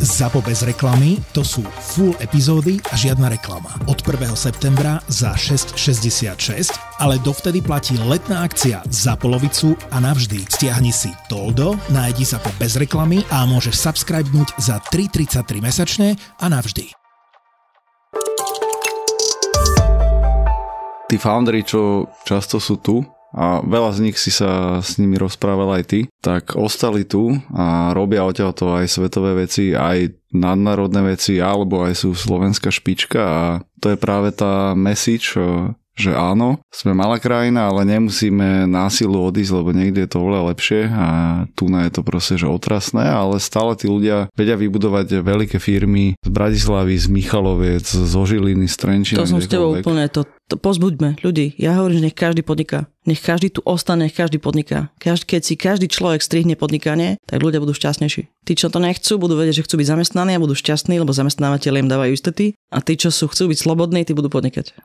ZAPO bez reklamy, to sú full epizódy a žiadna reklama. Od 1. septembra za 6,66, ale dovtedy platí letná akcia za polovicu a navždy. Stiahni si Toldo, nájdi sa po bez reklamy a môžeš subscribenúť za 3,33 mesačne a navždy. Tí foundry, čo často sú tu, a veľa z nich si sa s nimi rozprával aj ty, tak ostali tu a robia o to aj svetové veci, aj nadnárodné veci, alebo aj sú slovenská špička a to je práve tá message, že áno, sme malá krajina, ale nemusíme násilu odísť, lebo niekde je to oveľa lepšie a tu na je to proste, že otrasné, ale stále tí ľudia vedia vybudovať veľké firmy z Bratislavy, z Michaloviec, z Ožiliny, z Trenčina. To som s tebou úplne, to, to pozbuďme ľudí. Ja hovorím, že nech každý podniká. Nech každý tu ostane, nech každý podniká. Každý, keď si každý človek strihne podnikanie, tak ľudia budú šťastnejší. Tí, čo to nechcú, budú vedieť, že chcú byť zamestnaní a budú šťastní, lebo zamestnávateľ im dávajú istoty. A tí, čo sú chcú byť slobodní, tí budú podnikať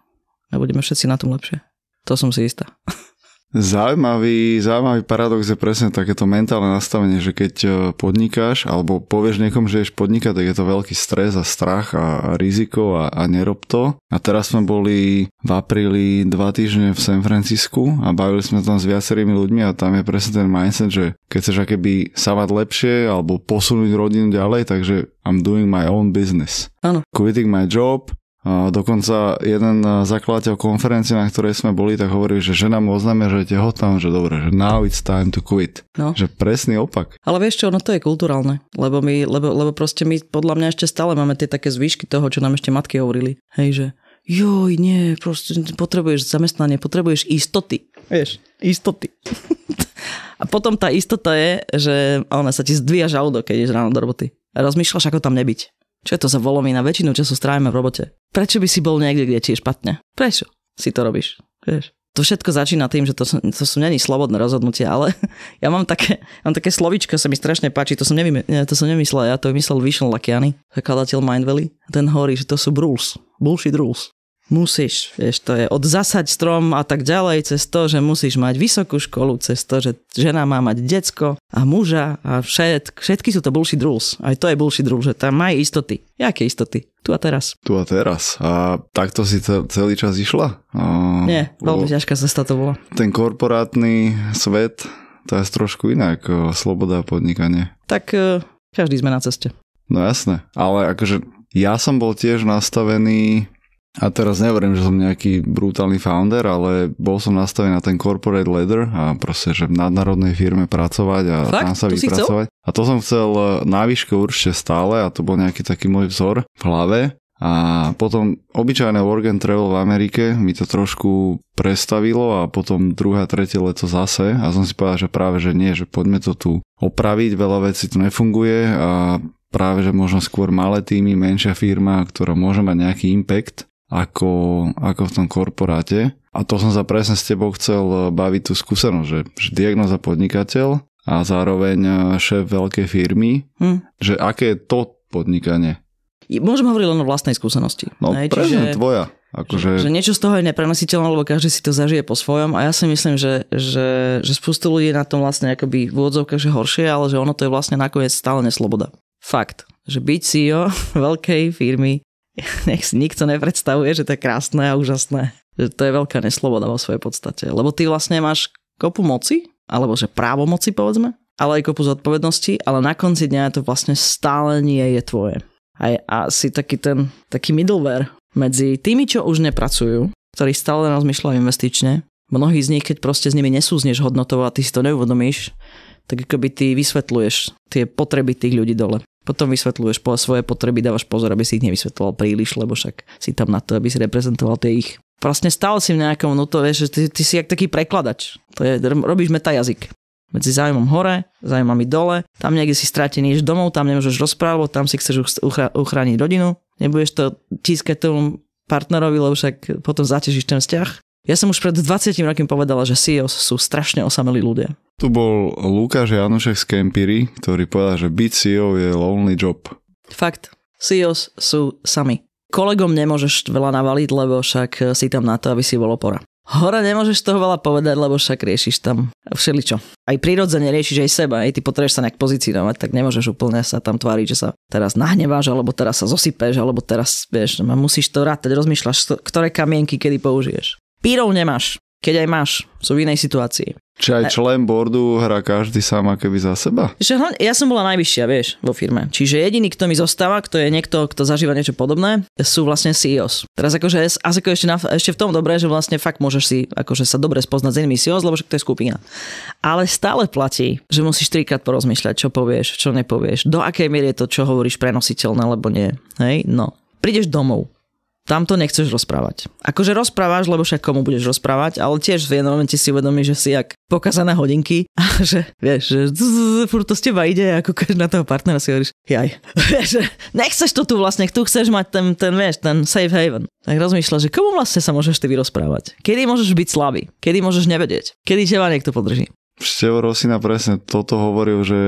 a budeme všetci na tom lepšie. To som si istá. Zaujímavý, zaujímavý paradox je presne takéto mentálne nastavenie, že keď e, podnikáš alebo povieš niekom, že ješ podnikať, tak je to veľký stres a strach a, a riziko a, a nerob to. A teraz sme boli v apríli dva týždne v San Francisku a bavili sme tam s viacerými ľuďmi a tam je presne ten mindset, že keď chceš akéby sa mať lepšie alebo posunúť rodinu ďalej, takže I'm doing my own business. Áno. Quitting my job, Dokonca jeden e, zakladateľ konferencie, na ktorej sme boli, tak hovorí, že žena mu oznámia, že je tehotná, že dobre, že now it's time to quit. No. Že presný opak. Ale vieš čo, no to je kulturálne, lebo, my, lebo, lebo proste my podľa mňa ešte stále máme tie také zvyšky toho, čo nám ešte matky hovorili. Hej, že joj, nie, proste potrebuješ zamestnanie, potrebuješ istoty. Vieš, istoty. A potom tá istota je, že ona sa ti zdvíja žalúdok, keď ideš ráno do roboty. Rozmýšľaš, ako tam nebyť. Čo je to za volovina? Väčšinu času strávime v robote. Prečo by si bol niekde, kde ti je špatne? Prečo si to robíš? Vieš? To všetko začína tým, že to sú, to sú není slobodné rozhodnutia, ale ja mám také, mám také slovičko, sa mi strašne páči, to som, nevym, to som nemyslel, ja to vymyslel Vishal Lakiani, zakladateľ Mindvalley. Ten hovorí, že to sú rules, bullshit rules musíš, vieš, to je od zasať strom a tak ďalej, cez to, že musíš mať vysokú školu, cez to, že žena má mať decko a muža a všet, všetky sú to bullshit rules. Aj to je bullshit rules, že tam maj istoty. Jaké istoty? Tu a teraz. Tu a teraz. A takto si celý čas išla? A... Nie, veľmi ťažká cesta to bola. Ten korporátny svet, to je trošku inak, sloboda a podnikanie. Tak e, každý sme na ceste. No jasné, ale akože ja som bol tiež nastavený a teraz nehovorím, že som nejaký brutálny founder, ale bol som nastavený na ten corporate ladder a proste, že v nadnárodnej firme pracovať a Fakt? tam sa vypracovať. A to som chcel e, na výške určite stále a to bol nejaký taký môj vzor v hlave. A potom obyčajné work and travel v Amerike mi to trošku prestavilo a potom druhé, tretie leto zase a som si povedal, že práve že nie, že poďme to tu opraviť, veľa vecí tu nefunguje a práve že možno skôr malé týmy, menšia firma, ktorá môže mať nejaký impact ako, ako v tom korporáte. A to som sa presne s tebou chcel baviť tú skúsenosť, že, že diagnoza podnikateľ a zároveň e, šéf veľkej firmy, hm. že aké je to podnikanie. Môžem hovoriť len o vlastnej skúsenosti. No ne? presne, čiže, tvoja. Akože... Že, že niečo z toho je neprenositeľné, lebo každý si to zažije po svojom a ja si myslím, že, že, že spustu ľudí na tom vlastne akoby v úvodzovkách, že horšie, ale že ono to je vlastne nakoniec stále nesloboda. Fakt, že byť CEO veľkej firmy nech si nikto nepredstavuje, že to je krásne a úžasné. Že to je veľká nesloboda vo svojej podstate. Lebo ty vlastne máš kopu moci, alebo že moci povedzme, ale aj kopu zodpovednosti, ale na konci dňa to vlastne stále nie je tvoje. A je asi taký ten, taký middleware medzi tými, čo už nepracujú, ktorí stále rozmýšľajú investične. Mnohí z nich, keď proste s nimi nesúzneš hodnotovo a ty si to neuvodomíš, tak akoby ty vysvetľuješ tie potreby tých ľudí dole. Potom vysvetľuješ po svoje potreby, dávaš pozor, aby si ich nevysvetloval príliš, lebo však si tam na to, aby si reprezentoval tie ich. Vlastne stále si v nejakom, no to vieš, ty, ty si jak taký prekladač. To je, robíš jazyk. medzi zájmom hore, zájmami dole, tam niekde si stratený, ideš domov, tam nemôžeš rozprávať, lebo tam si chceš uchrániť rodinu, nebudeš to tískať tomu partnerovi, lebo však potom zatežíš ten vzťah. Ja som už pred 20 rokom povedala, že CEOs sú strašne osamelí ľudia. Tu bol Lukáš Janušek z Kempiri, ktorý povedal, že byť CEO je lonely job. Fakt. CEOs sú sami. Kolegom nemôžeš veľa navaliť, lebo však si tam na to, aby si bol opora. Hora nemôžeš toho veľa povedať, lebo však riešiš tam všeličo. Aj prirodzene riešiš aj seba, aj ty potrebuješ sa nejak pozicionovať, tak nemôžeš úplne sa tam tváriť, že sa teraz nahneváš, alebo teraz sa zosypeš, alebo teraz, vieš, musíš to rátať, rozmýšľaš, ktoré kamienky kedy použiješ. Pírov nemáš, keď aj máš, sú v inej situácii. Či aj e- člen boardu hrá každý sám keby za seba? ja som bola najvyššia, vieš, vo firme. Čiže jediný, kto mi zostáva, kto je niekto, kto zažíva niečo podobné, sú vlastne CEOs. Teraz akože ako ešte, na, ešte v tom dobré, že vlastne fakt môžeš si akože sa dobre spoznať s inými CEOs, lebo však to je skupina. Ale stále platí, že musíš trikrát porozmýšľať, čo povieš, čo nepovieš, do akej miery je to, čo hovoríš, prenositeľné, alebo nie. Hej, no prídeš domov tam to nechceš rozprávať. Akože rozprávaš, lebo však komu budeš rozprávať, ale tiež v jednom momente si uvedomíš, že si jak pokazané hodinky a že vieš, že furt to z teba ide, ako keď na toho partnera si hovoríš, jaj, že nechceš to tu vlastne, tu chceš mať ten, ten, vieš, ten safe haven. Tak rozmýšľa, že komu vlastne sa môžeš ty vyrozprávať? Kedy môžeš byť slabý? Kedy môžeš nevedieť? Kedy teba niekto podrží? Števo Rosina presne toto hovoril, že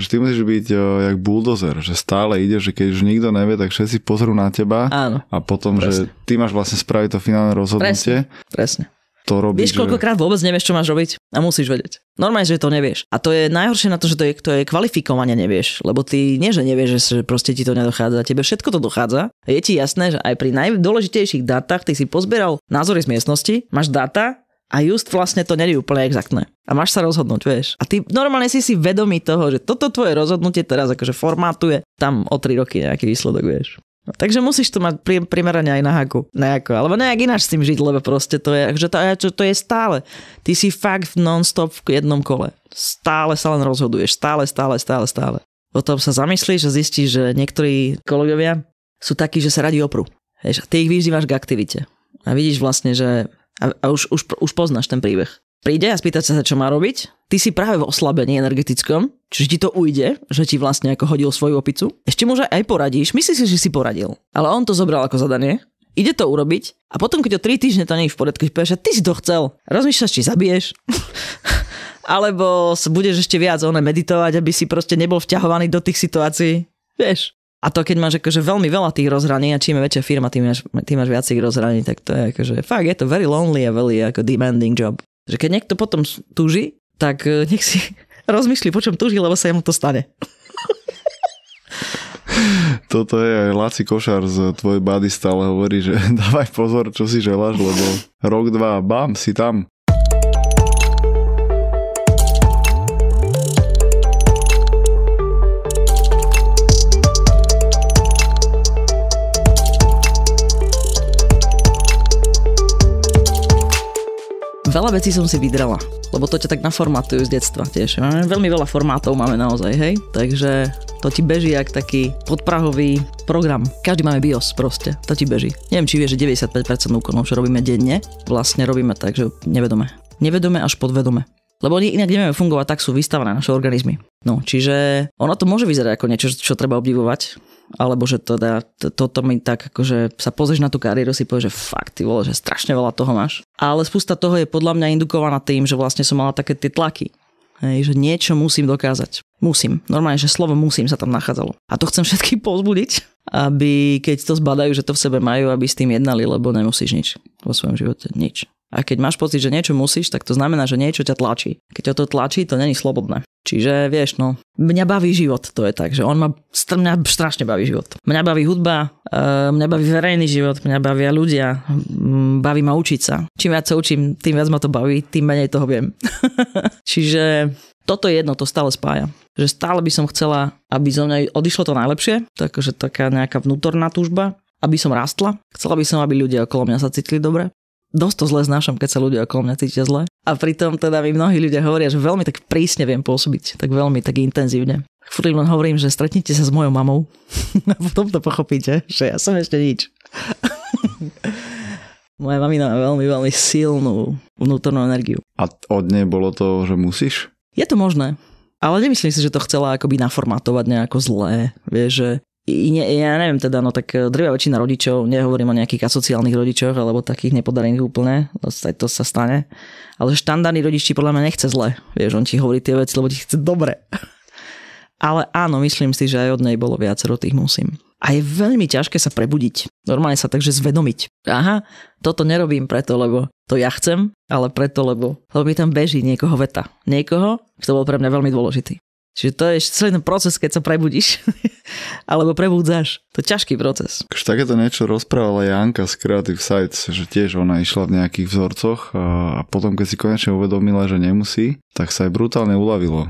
že ty musíš byť o, eh, jak buldozer, že stále ide, že keď už nikto nevie, tak všetci pozrú na teba Áno. a potom, Presne. že ty máš vlastne spraviť to finálne rozhodnutie. Presne. Presne to robiť. Vieš, koľkokrát že... vôbec nevieš, čo máš robiť a musíš vedieť. Normálne, že to nevieš. A to je najhoršie na to, že to je, to je kvalifikovanie nevieš, lebo ty nie, že nevieš, že proste ti to nedochádza. Tebe všetko to dochádza. Je ti jasné, že aj pri najdôležitejších dátach ty si pozberal názory z miestnosti, máš dáta, a just vlastne to není úplne exaktné. A máš sa rozhodnúť, vieš. A ty normálne si si vedomý toho, že toto tvoje rozhodnutie teraz akože formátuje tam o 3 roky nejaký výsledok, vieš. No, takže musíš to mať pri, primerane aj na haku. Nejako, alebo nejak ináč s tým žiť, lebo proste to je, že to, to, to je stále. Ty si fakt non-stop v jednom kole. Stále sa len rozhoduješ. Stále, stále, stále, stále. tom sa zamyslíš a zistíš, že niektorí kolegovia sú takí, že sa radi oprú. Vieš, a ty ich vyzývaš k aktivite. A vidíš vlastne, že a, a už, už, už poznáš ten príbeh. Príde a spýta sa, čo má robiť. Ty si práve v oslabení energetickom, čiže ti to ujde, že ti vlastne ako hodil svoju opicu. Ešte mu aj poradíš, myslíš si, že si poradil. Ale on to zobral ako zadanie, ide to urobiť a potom, keď o 3 týždne to nie je v poriadku, že povieš, ty si to chcel. Rozmýšľaš, či zabiješ. Alebo budeš ešte viac oné meditovať, aby si proste nebol vťahovaný do tých situácií. Vieš, a to keď máš akože veľmi veľa tých rozhraní a čím je väčšia firma, tým máš, tým máš viac tých rozhraní, tak to je akože fakt, je to very lonely a veľmi ako demanding job. Že keď niekto potom túži, tak e, nech si rozmýšľi, po čom túži, lebo sa mu to stane. Toto je Laci Košar z tvoj body stále hovorí, že dávaj pozor, čo si želáš, lebo rok, dva, bam, si tam. Veľa vecí som si vydrala, lebo to ťa tak naformátujú z detstva tiež. Veľmi veľa formátov máme naozaj, hej? Takže to ti beží jak taký podprahový program. Každý máme BIOS proste, to ti beží. Neviem, či vieš, že 95% úkonov, čo robíme denne, vlastne robíme tak, že nevedome. Nevedome až podvedome lebo oni inak nevieme fungovať, tak sú vystavené naše organizmy. No, čiže ono to môže vyzerať ako niečo, čo treba obdivovať, alebo že teda to, toto to mi tak akože sa pozrieš na tú kariéru, si povieš, že fakt, ty vole, že strašne veľa toho máš. Ale spústa toho je podľa mňa indukovaná tým, že vlastne som mala také tie tlaky. Hej, že niečo musím dokázať. Musím. Normálne, že slovo musím sa tam nachádzalo. A to chcem všetky pozbudiť, aby keď to zbadajú, že to v sebe majú, aby s tým jednali, lebo nemusíš nič vo svojom živote. Nič. A keď máš pocit, že niečo musíš, tak to znamená, že niečo ťa tlačí. Keď ťa to tlačí, to není slobodné. Čiže vieš, no, mňa baví život, to je tak, že on ma, mňa strašne baví život. Mňa baví hudba, eh, mňa baví verejný život, mňa bavia ľudia, hm, baví ma učiť sa. Čím viac sa učím, tým viac ma to baví, tým menej toho viem. Čiže toto je jedno, to stále spája. Že stále by som chcela, aby zo mňa odišlo to najlepšie, takže taká nejaká vnútorná túžba, aby som rastla. Chcela by som, aby ľudia okolo mňa sa cítili dobre dosť to zle znášam, keď sa ľudia okolo mňa cítia zle. A pritom teda mi mnohí ľudia hovoria, že veľmi tak prísne viem pôsobiť, tak veľmi tak intenzívne. Furt len hovorím, že stretnite sa s mojou mamou a potom to pochopíte, že ja som ešte nič. Moja mamina má veľmi, veľmi silnú vnútornú energiu. A od nej bolo to, že musíš? Je to možné. Ale nemyslím si, že to chcela akoby naformatovať nejako zlé. Vieš, že ne, ja neviem teda, no tak eh, drvia väčšina rodičov, nehovorím o nejakých asociálnych rodičoch alebo takých nepodarených úplne, to sa stane, ale štandardný rodič ti podľa mňa nechce zle, vieš, on ti hovorí tie veci, lebo ti chce dobre. Ale áno, myslím si, že aj od nej bolo viacero tých musím. A je veľmi ťažké sa prebudiť. Normálne sa takže zvedomiť. Aha, toto nerobím preto, lebo to ja chcem, ale preto, lebo, lebo mi tam beží niekoho veta. Niekoho, kto bol pre mňa veľmi dôležitý. Čiže to je celý ten proces, keď sa prebudíš. Alebo prebudzáš. To je ťažký proces. Už akože takéto niečo rozprávala Janka z Creative Sites, že tiež ona išla v nejakých vzorcoch a potom, keď si konečne uvedomila, že nemusí, tak sa aj brutálne uľavilo.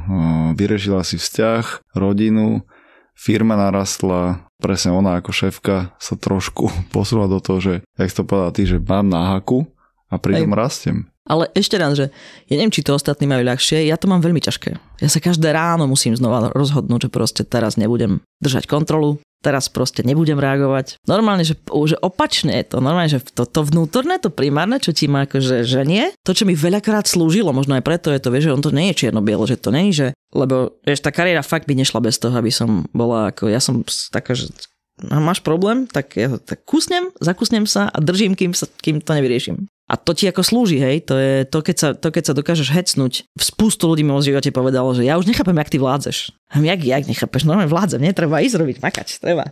Vyrežila si vzťah, rodinu, firma narastla, presne ona ako šéfka sa trošku posúva do toho, že, jak si to povedal ty, že mám na haku a pritom rastiem. Ale ešte raz, že ja neviem, či to ostatní majú ľahšie, ja to mám veľmi ťažké. Ja sa každé ráno musím znova rozhodnúť, že proste teraz nebudem držať kontrolu, teraz proste nebudem reagovať. Normálne, že, že opačne je to, normálne, že to, to vnútorné, to primárne, čo ti má akože ženie, to, čo mi veľakrát slúžilo, možno aj preto je to, vieš, že on to nie je čierno-bielo, že to je, že, lebo vieš, tá kariéra fakt by nešla bez toho, aby som bola ako, ja som taká, že máš problém, tak ja ho tak kusnem, zakusnem sa a držím, kým, sa, kým to nevyriešim. A to ti ako slúži, hej, to je to, keď sa, to, keď sa dokážeš hecnúť. V spustu ľudí mi o živote povedalo, že ja už nechápem, jak ty vládzeš. A jak, jak nechápeš, normálne vládzem, netreba ísť robiť, makať, treba.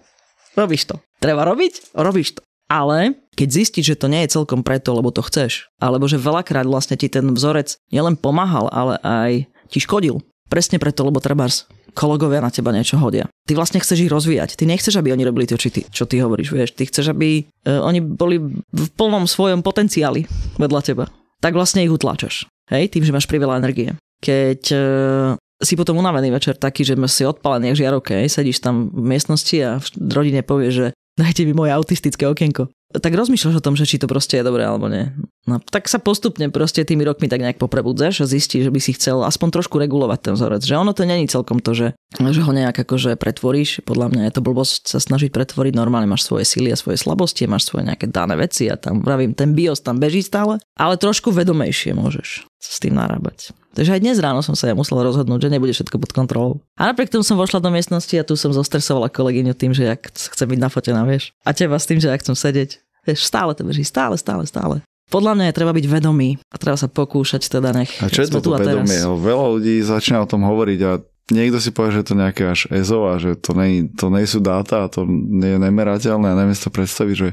Robíš to. Treba robiť, robíš to. Ale keď zistíš, že to nie je celkom preto, lebo to chceš, alebo že veľakrát vlastne ti ten vzorec nielen pomáhal, ale aj ti škodil, Presne preto, lebo treba kolegovia na teba niečo hodia. Ty vlastne chceš ich rozvíjať. Ty nechceš, aby oni robili to, čo ty, čo ty hovoríš, vieš. Ty chceš, aby uh, oni boli v plnom svojom potenciáli vedľa teba. Tak vlastne ich utláčaš. Hej, tým, že máš priveľa energie. Keď uh, si potom unavený večer taký, že si odpalený jak žiarovke, hej, sedíš tam v miestnosti a v rodine povie, že Dajte mi moje autistické okienko. Tak rozmýšľaš o tom, že či to proste je dobré alebo nie. No, tak sa postupne proste tými rokmi tak nejak poprebudzaš a zistíš, že by si chcel aspoň trošku regulovať ten vzorec. Že ono to není celkom to, že, že ho nejak akože pretvoríš. Podľa mňa je to blbosť sa snažiť pretvoriť. Normálne máš svoje síly a svoje slabosti, máš svoje nejaké dané veci a tam, pravím, ten bios tam beží stále. Ale trošku vedomejšie môžeš s tým narábať. Takže aj dnes ráno som sa ja musela rozhodnúť, že nebude všetko pod kontrolou. A napriek tomu som vošla do miestnosti a tu som zostresovala kolegyňu tým, že ak chcem byť nafotená, vieš. A teba s tým, že ak chcem sedieť. Vieš, stále to beží, stále, stále, stále. Podľa mňa je treba byť vedomý a treba sa pokúšať teda nech. A čo je to, to vedomie? Teraz. Veľa ľudí začína o tom hovoriť a niekto si povie, že to nejaké až EZO a že to nie, to nie sú dáta a to nie je nemerateľné a neviem si to predstaviť, že,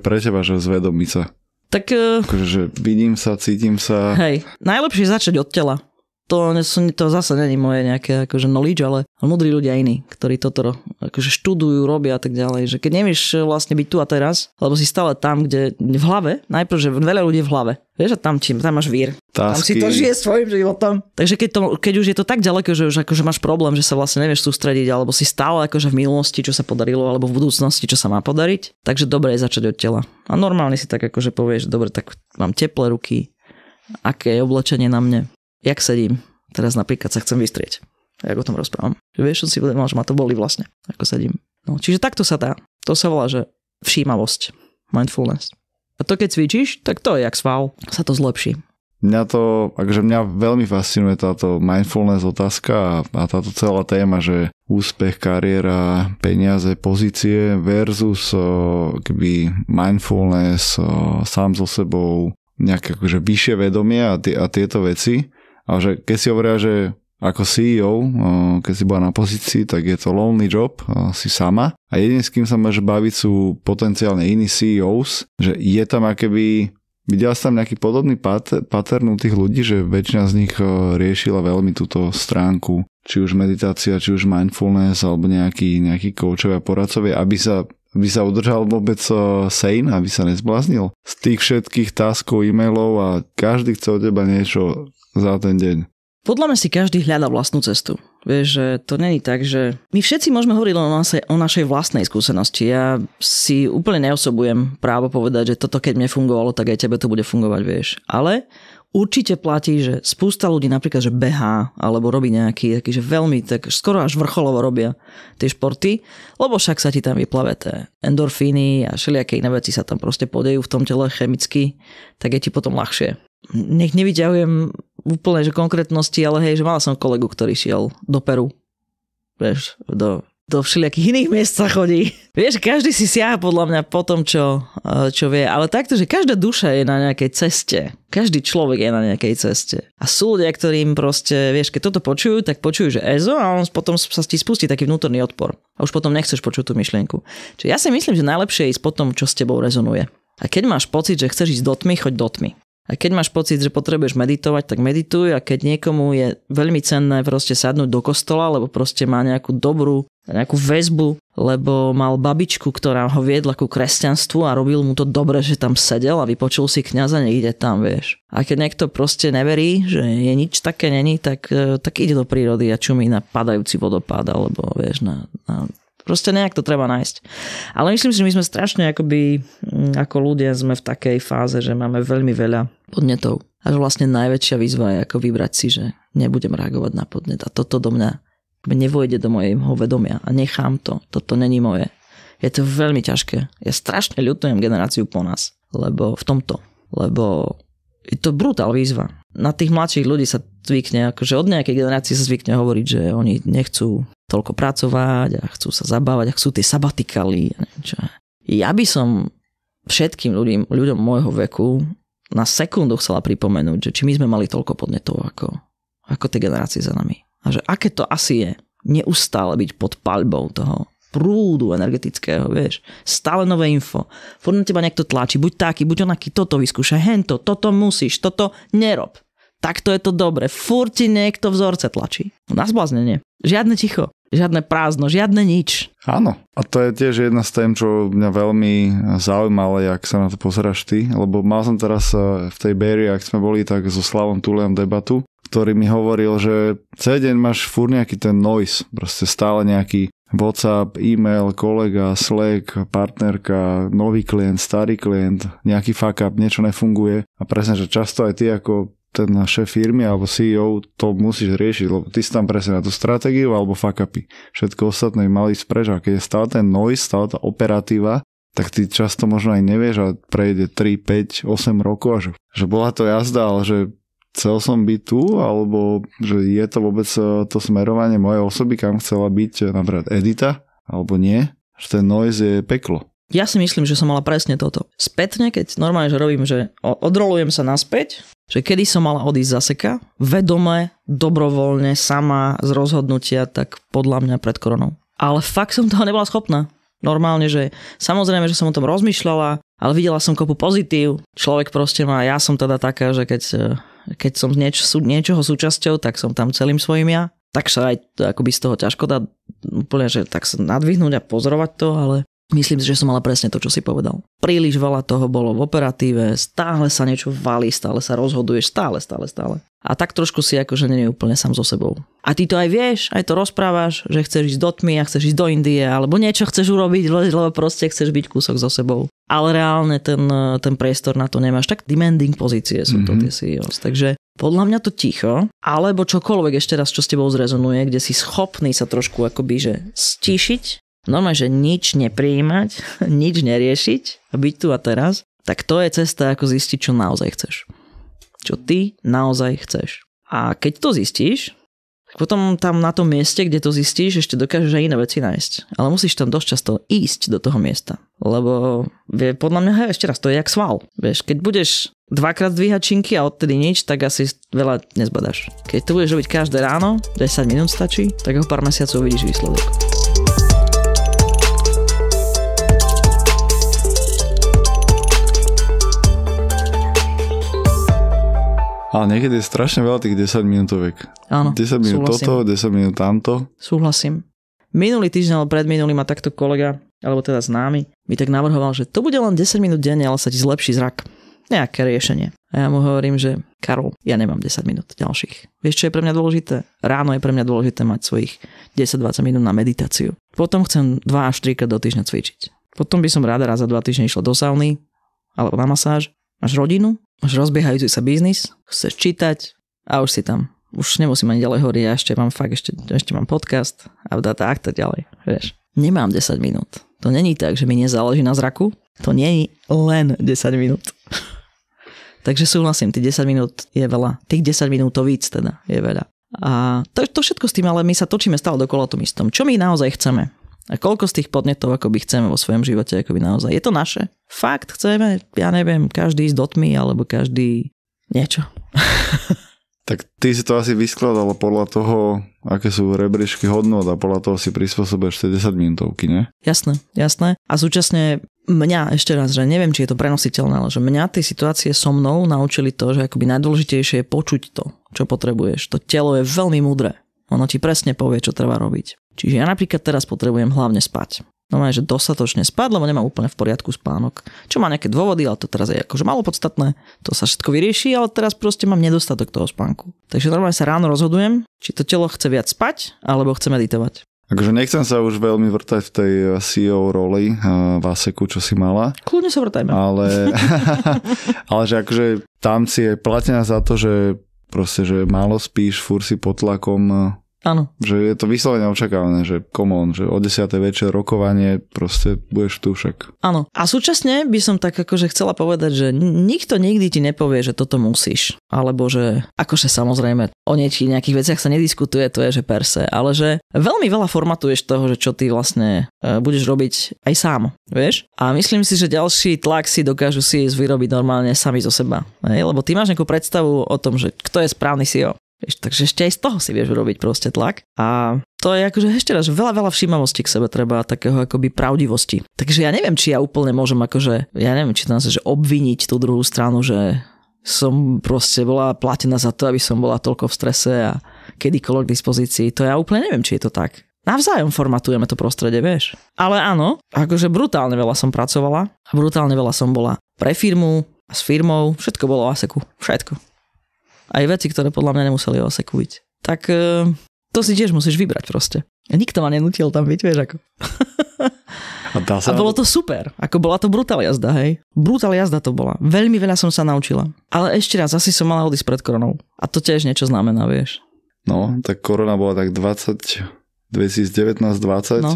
je pre teba, že zvedomí sa. Tak... Eh, akože vidím sa, cítim sa. Hej, najlepšie začať od tela to, to zase není moje nejaké akože knowledge, ale mudrí ľudia iní, ktorí toto akože študujú, robia a tak ďalej. Že keď nevieš e, vlastne byť tu a teraz, lebo si stále tam, kde v hlave, najprv, že veľa ľudí v hlave. Vieš, a tam, čím, tam máš vír. Tásky. Tam si to žije svojim životom. Takže keď, to, keď už je to tak ďaleko, že už akože máš problém, že sa vlastne nevieš sústrediť, alebo si stále akože v minulosti, čo sa podarilo, alebo v budúcnosti, čo sa má podariť, takže dobre je začať od tela. A normálne si tak akože povieš, dobre, tak mám teplé ruky, aké je oblečenie na mne, jak sedím, teraz napríklad sa chcem vystrieť. A ja o tom rozprávam. Že vieš, som si uvedomil, že ma to boli vlastne, ako sedím. No, čiže takto sa dá. To sa volá, že všímavosť, mindfulness. A to keď cvičíš, tak to je jak sval, sa to zlepší. Mňa to, akože mňa veľmi fascinuje táto mindfulness otázka a, a táto celá téma, že úspech, kariéra, peniaze, pozície versus o, keby mindfulness, sám so sebou, nejaké akože vyššie vedomie a, t- a tieto veci. A že keď si hovoria, že ako CEO, eh, keď si bola na pozícii, tak je to lonely job, eh, si sama. A jediný s kým sa môže baviť, sú potenciálne iní CEOs, že je tam akéby Videl som tam nejaký podobný pattern u tých ľudí, že väčšina z nich eh, riešila veľmi túto stránku, či už meditácia, či už mindfulness, alebo nejaký, nejaký koučovia poradcovia, aby sa aby sa udržal vôbec sane, aby sa nezbláznil. Z tých všetkých taskov, e-mailov a každý chce od teba niečo za ten deň. Podľa mňa si každý hľada vlastnú cestu. Vieš, že to není tak, že my všetci môžeme hovoriť len o, našej, o našej vlastnej skúsenosti. Ja si úplne neosobujem právo povedať, že toto keď mne fungovalo, tak aj tebe to bude fungovať, vieš. Ale určite platí, že spústa ľudí napríklad, že behá alebo robí nejaký taký, že veľmi tak skoro až vrcholovo robia tie športy, lebo však sa ti tam vyplavia tie endorfíny a všelijaké iné veci sa tam proste podejú v tom tele chemicky, tak je ti potom ľahšie. Nech nevyťahujem úplne, že konkrétnosti, ale hej, že mala som kolegu, ktorý šiel do Peru. Vieš, do, do všelijakých iných miest sa chodí. Vieš, každý si siaha podľa mňa po tom, čo, eh, čo vie. Ale takto, že každá duša je na nejakej ceste. Každý človek je na nejakej ceste. A sú ľudia, ktorým proste, vieš, keď toto počujú, tak počujú, že EZO a on potom sa ti spustí taký vnútorný odpor. A už potom nechceš počuť tú myšlienku. Čiže ja si myslím, že najlepšie je ísť po tom, čo s tebou rezonuje. A keď máš pocit, že chceš ísť do tmy, choď do tmy. A keď máš pocit, že potrebuješ meditovať, tak medituj a keď niekomu je veľmi cenné proste sadnúť do kostola, lebo proste má nejakú dobrú, nejakú väzbu, lebo mal babičku, ktorá ho viedla ku kresťanstvu a robil mu to dobre, že tam sedel a vypočul si kňaza, ide tam, vieš. A keď niekto proste neverí, že je nič také není, tak, eh, tak ide do prírody a čumí na padajúci vodopád alebo vieš, na, na Proste nejak to treba nájsť. Ale myslím si, že my sme strašne akoby, mm, ako ľudia sme v takej fáze, že máme veľmi veľa podnetov. A že vlastne najväčšia výzva je ako vybrať si, že nebudem reagovať na podnet. A toto do mňa nevojde do mojejho vedomia a nechám to. Toto není moje. Je to veľmi ťažké. Ja strašne ľutujem generáciu po nás, lebo v tomto. Lebo je to brutál výzva. Na tých mladších ľudí sa zvykne, akože od nejakej generácie sa zvykne hovoriť, že oni nechcú toľko pracovať a chcú sa zabávať a chcú tie sabatikaly. Ja by som všetkým ľudím, ľuďom môjho veku na sekundu chcela pripomenúť, že či my sme mali toľko podnetov ako, ako tie generácie za nami. A že aké to asi je neustále byť pod palbou toho prúdu energetického, vieš. Stále nové info. Furt na teba niekto tlačí, buď taký, buď onaký, toto vyskúšaj, hento, toto musíš, toto nerob. Takto je to dobre. Furt ti niekto vzorce tlačí. Na zbláznenie. Žiadne ticho, žiadne prázdno, žiadne nič. Áno. A to je tiež jedna z tém, čo mňa veľmi zaujímalo, ak sa na to pozeráš ty, lebo mal som teraz eh, v tej Berry, ak sme boli, tak so Slavom Tulem debatu, ktorý mi hovoril, že celý deň máš fur nejaký ten noise, proste stále nejaký WhatsApp, e-mail, kolega, Slack, partnerka, nový klient, starý klient, nejaký fuck up, niečo nefunguje. A presne, že často aj ty ako ten naše firmy alebo CEO to musíš riešiť, lebo ty si tam presne na tú stratégiu alebo fuck upy. Všetko ostatné mali ísť a keď je stále ten noise, stále tá operatíva, tak ty často možno aj nevieš a prejde 3, 5, 8 rokov a že, že bola to jazda, ale že chcel som byť tu, alebo že je to vôbec eh, to smerovanie mojej osoby, kam chcela byť eh, napríklad Edita, alebo nie, že ten noise je peklo. Ja si myslím, že som mala presne toto. Spätne, keď normálne, že robím, že odrolujem sa naspäť, že kedy som mala odísť zaseka, vedome, dobrovoľne, sama, z rozhodnutia, tak podľa mňa pred koronou. Ale fakt som toho nebola schopná. Normálne, že samozrejme, že som o tom rozmýšľala, ale videla som kopu pozitív. Človek proste má, ja som teda taká, že keď, eh, keď som nieč, niečoho súčasťou, tak som tam celým svojim ja. Tak sa aj akoby z toho ťažko dá úplne, že tak sa nadvihnúť a pozorovať to, ale Myslím si, že som mala presne to, čo si povedal. Príliš veľa toho bolo v operatíve, stále sa niečo valí, stále sa rozhoduješ, stále, stále, stále. A tak trošku si akože nie je úplne sám so sebou. A ty to aj vieš, aj to rozprávaš, že chceš ísť do tmy a chceš ísť do Indie, alebo niečo chceš urobiť, lebo proste chceš byť kúsok so sebou. Ale reálne ten, ten priestor na to nemáš. Tak demanding pozície sú mm-hmm. to mhm. tie CEOs. Takže podľa mňa to ticho, alebo čokoľvek ešte raz, čo s tebou zrezonuje, kde si schopný sa trošku akoby, že stišiť normálne, že nič nepríjimať, nič neriešiť a byť tu a teraz, tak to je cesta, ako zistiť, čo naozaj chceš. Čo ty naozaj chceš. A keď to zistíš, tak potom tam na tom mieste, kde to zistíš, ešte dokážeš aj iné veci nájsť. Ale musíš tam dosť často ísť do toho miesta. Lebo vie, podľa mňa, hej, ešte raz, to je jak sval. Vieš, keď budeš dvakrát dvíhať činky a odtedy nič, tak asi veľa nezbadaš. Keď to budeš robiť každé ráno, 10 minút stačí, tak o pár mesiacov uvidíš výsledok. Ale niekedy je strašne veľa tých 10 minútovek. Áno, 10 minút súhlasím. toto, 10 minút tamto. Súhlasím. Minulý týždeň, alebo pred minulý ma takto kolega, alebo teda známy, mi tak navrhoval, že to bude len 10 minút denne, ale sa ti zlepší zrak. Nejaké riešenie. A ja mu hovorím, že Karol, ja nemám 10 minút ďalších. Vieš, čo je pre mňa dôležité? Ráno je pre mňa dôležité mať svojich 10-20 minút na meditáciu. Potom chcem 2 až 3 krát do týždňa cvičiť. Potom by som rada raz za 2 týždne išla do sauny alebo na masáž Máš rodinu, máš rozbiehajúci sa biznis, chceš čítať a už si tam. Už nemusím ani ďalej hovoriť, ja ešte mám fakt, ešte, ešte mám podcast a tak to ďalej. Vieš. Nemám 10 minút. To není tak, že mi nezáleží na zraku. To není len 10 minút. Takže súhlasím, tých 10 minút je veľa. Tých 10 minút to víc teda je veľa. A to, to všetko s tým, ale my sa točíme stále dokola tom istom. Čo my naozaj chceme? A koľko z tých podnetov akoby chceme vo svojom živote akoby naozaj? Je to naše? Fakt chceme, ja neviem, každý ísť do tmy alebo každý niečo. tak ty si to asi vyskladal podľa toho, aké sú rebríšky hodnot a podľa toho si prispôsobíš tie 10 minútovky, ne? Jasné, jasné. A súčasne mňa, ešte raz, že neviem, či je to prenositeľné, ale že mňa tie situácie so mnou naučili to, že akoby najdôležitejšie je počuť to, čo potrebuješ. To telo je veľmi múdre. Ono ti presne povie, čo treba robiť. Čiže ja napríklad teraz potrebujem hlavne spať. No že dostatočne spať, lebo nemám úplne v poriadku spánok. Čo má nejaké dôvody, ale to teraz je akože malo podstatné. To sa všetko vyrieši, ale teraz proste mám nedostatok toho spánku. Takže normálne sa ráno rozhodujem, či to telo chce viac spať, alebo chce meditovať. Akože nechcem sa už veľmi vrtať v tej eh, CEO roli eh, v ASEKu, čo si mala. Kľudne sa vrtajme. Ale, ale že akože tam si je platená za to, že proste, že málo spíš, fúr si pod tlakom eh, Áno. Že je to vyslovene očakávané, že komón, že o 10. večer rokovanie, proste budeš tu však. Áno. A súčasne by som tak akože chcela povedať, že nikto nikdy ti nepovie, že toto musíš. Alebo že, akože samozrejme, o niečí, nejakých veciach sa nediskutuje, to je že perse, ale že veľmi veľa formatuješ toho, že čo ty vlastne e, budeš robiť aj sám, vieš? A myslím si, že ďalší tlak si dokážu si vyrobiť normálne sami zo seba. Hej? Lebo ty máš nejakú predstavu o tom, že kto je správny SEO. Takže ešte aj z toho si vieš urobiť proste tlak. A to je akože ešte raz, veľa, veľa všímavosti k sebe treba, takého akoby pravdivosti. Takže ja neviem, či ja úplne môžem akože, ja neviem, či tam sa, že obviniť tú druhú stranu, že som proste bola platená za to, aby som bola toľko v strese a kedykoľvek k dispozícii. To ja úplne neviem, či je to tak. Navzájom formatujeme to prostredie, vieš. Ale áno, akože brutálne veľa som pracovala a brutálne veľa som bola pre firmu a s firmou, všetko bolo o aseku, všetko aj veci, ktoré podľa mňa nemuseli osekujiť. Tak e, to si tiež musíš vybrať proste. nikto ma nenutil tam byť, vieš ako. A, dá sa... a bolo to super. Ako bola to brutál jazda, hej. Brutál jazda to bola. Veľmi veľa som sa naučila. Ale ešte raz, asi som mala odísť pred koronou. A to tiež niečo znamená, vieš. No, tak korona bola tak 20, 2019-20, no.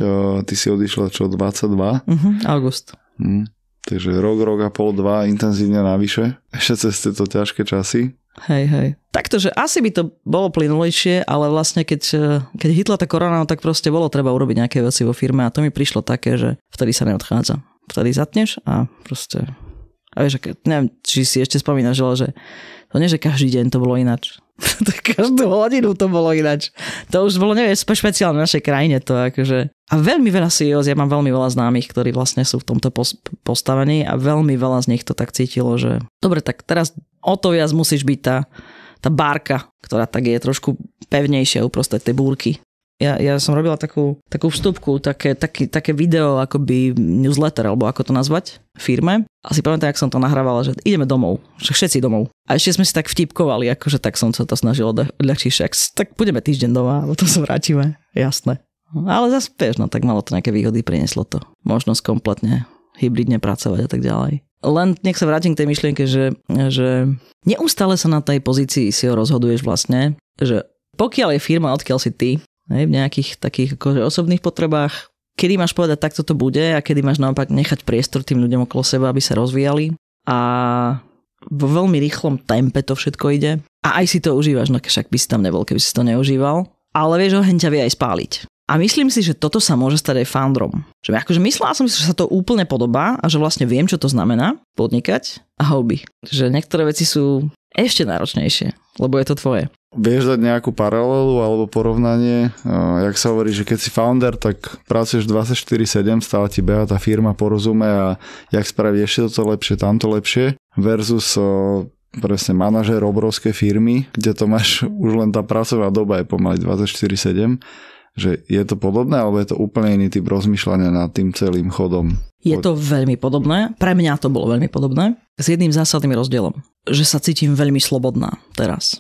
ty si odišla čo, 22? Uh-huh, mhm, august. mm, Takže rok, rok a pol, dva intenzívne navyše. Ešte cez tieto ťažké časy. Hej, hej. Takto, že asi by to bolo plynulejšie, ale vlastne keď, eh, keď hitla tá korona, no tak proste bolo treba urobiť nejaké veci vo firme a to mi prišlo také, že vtedy sa neodchádza. Vtedy zatneš a proste... A vieš, neviem, či si ešte spomínaš, ale že to nie, že každý deň to bolo ináč. Každú hodinu to bolo ináč. To už bolo, neviem, špeciálne v našej krajine to akože. A veľmi veľa e si ja mám veľmi veľa známych, ktorí vlastne sú v tomto postavení a veľmi veľa z nich to tak cítilo, že dobre, tak teraz o to viac musíš byť tá, tá bárka, ktorá tak je trošku pevnejšia uprostred tej búrky. Ja, ja som robila takú, takú vstupku, také, také, také video, akoby newsletter, alebo ako to nazvať, firme. A si pamätám, jak som to nahrávala, že ideme domov, že všetci domov. A ešte sme si tak vtipkovali, akože tak som sa to snažil odľahčiť, však tak budeme týždeň doma, ale to sa vrátime, jasné. Ale zase, no tak malo to nejaké výhody, prinieslo to. Možnosť kompletne hybridne pracovať a tak ďalej. Len nech sa vrátim k tej myšlienke, že, že neustále sa na tej pozícii si ho rozhoduješ vlastne, že pokiaľ je firma, odkiaľ si ty, hej, v nejakých takých akože osobných potrebách, kedy máš povedať, takto to bude a kedy máš naopak nechať priestor tým ľuďom okolo seba, aby sa rozvíjali. A vo veľmi rýchlom tempe to všetko ide. A aj si to užívaš, no však by si tam nebol, keby si to neužíval. Ale vieš, oheň ťa vie aj spáliť. A myslím si, že toto sa môže stať aj foundrom. Že akože myslela som si, že sa to úplne podobá a že vlastne viem, čo to znamená podnikať a hobby. Že niektoré veci sú ešte náročnejšie, lebo je to tvoje. Vieš dať nejakú paralelu alebo porovnanie? Jak sa hovorí, že keď si founder, tak pracuješ 24-7, stále ti beha tá firma, porozume a jak spraví ešte toto lepšie, tamto lepšie versus presne manažer obrovskej firmy, kde to máš už len tá pracová doba je pomaly 24-7 že je to podobné, alebo je to úplne iný typ rozmýšľania nad tým celým chodom? Je to veľmi podobné. Pre mňa to bolo veľmi podobné. S jedným zásadným rozdielom, že sa cítim veľmi slobodná teraz.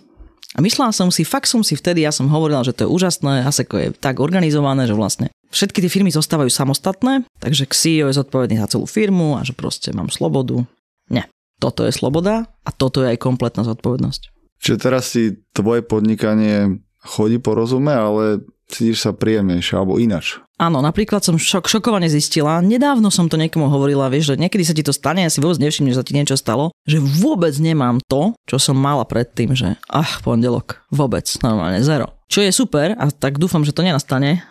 A myslela som si, fakt som si vtedy, ja som hovorila, že to je úžasné, ASECO je tak organizované, že vlastne všetky tie firmy zostávajú samostatné, takže CEO je zodpovedný za celú firmu a že proste mám slobodu. Ne, toto je sloboda a toto je aj kompletná zodpovednosť. Čiže teraz si tvoje podnikanie chodí po rozume, ale cítiš sa príjemnejšie alebo inač. Áno, napríklad som šok, šokovane zistila, nedávno som to niekomu hovorila, vieš, že niekedy sa ti to stane, ja si vôbec nevšimnem, že sa ti niečo stalo, že vôbec nemám to, čo som mala predtým, že ach, pondelok, vôbec, normálne, zero. Čo je super, a tak dúfam, že to nenastane,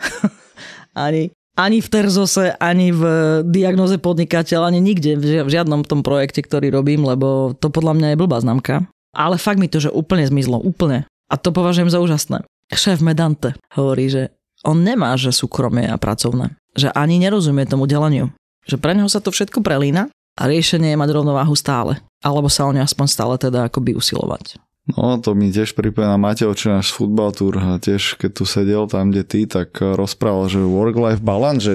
ani, ani v Terzose, ani v diagnoze podnikateľa, ani nikde v žiadnom tom projekte, ktorý robím, lebo to podľa mňa je blbá známka. Ale fakt mi to, že úplne zmizlo, úplne. A to považujem za úžasné. Šéf Medante hovorí, že on nemá, že súkromie a pracovné. Že ani nerozumie tomu deleniu. Že pre neho sa to všetko prelína a riešenie je mať rovnováhu stále. Alebo sa o ne aspoň stále teda akoby usilovať. No, to mi tiež pripomína Mateo, čo náš futbal túr. tiež keď tu sedel tam, kde ty, tak eh, rozprával, že work-life balance, že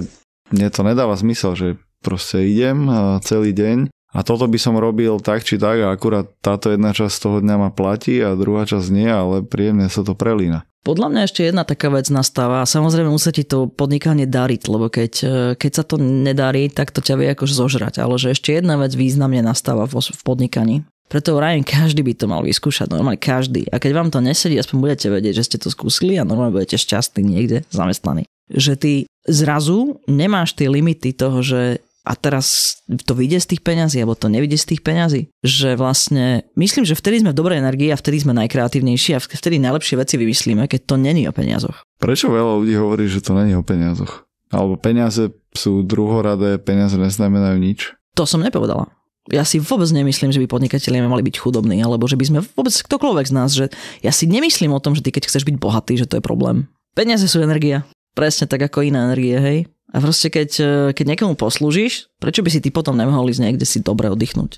mne to nedáva zmysel, že proste idem eh, celý deň, a toto by som robil tak či tak a akurát táto jedna časť toho dňa ma platí a druhá časť nie, ale príjemne sa to prelína. Podľa mňa ešte jedna taká vec nastáva a samozrejme musí ti to podnikanie dariť, lebo keď, e, keď sa to nedarí, tak to ťa vie akož zožrať, ale že ešte jedna vec významne nastáva v, podnikaní. Preto vrajím, každý by to mal vyskúšať, normálne každý. A keď vám to nesedí, aspoň budete vedieť, že ste to skúsili a normálne budete šťastní niekde zamestnaní. Že ty zrazu nemáš tie limity toho, že a teraz to vyjde z tých peňazí, alebo to nevyjde z tých peňazí. Že vlastne, myslím, že vtedy sme v dobrej energii a vtedy sme najkreatívnejší a vtedy najlepšie veci vymyslíme, keď to není o peniazoch. Prečo veľa ľudí hovorí, že to není o peniazoch? Alebo peniaze sú druhoradé, peniaze neznamenajú nič? To som nepovedala. Ja si vôbec nemyslím, že by podnikatelia mali byť chudobní, alebo že by sme vôbec ktokoľvek z nás, že ja si nemyslím o tom, že ty keď chceš byť bohatý, že to je problém. Peniaze sú energia. Presne tak ako iné energie, hej. A proste keď, e, keď niekomu poslúžiš, prečo by si ty potom nemohol ísť niekde si dobre oddychnúť?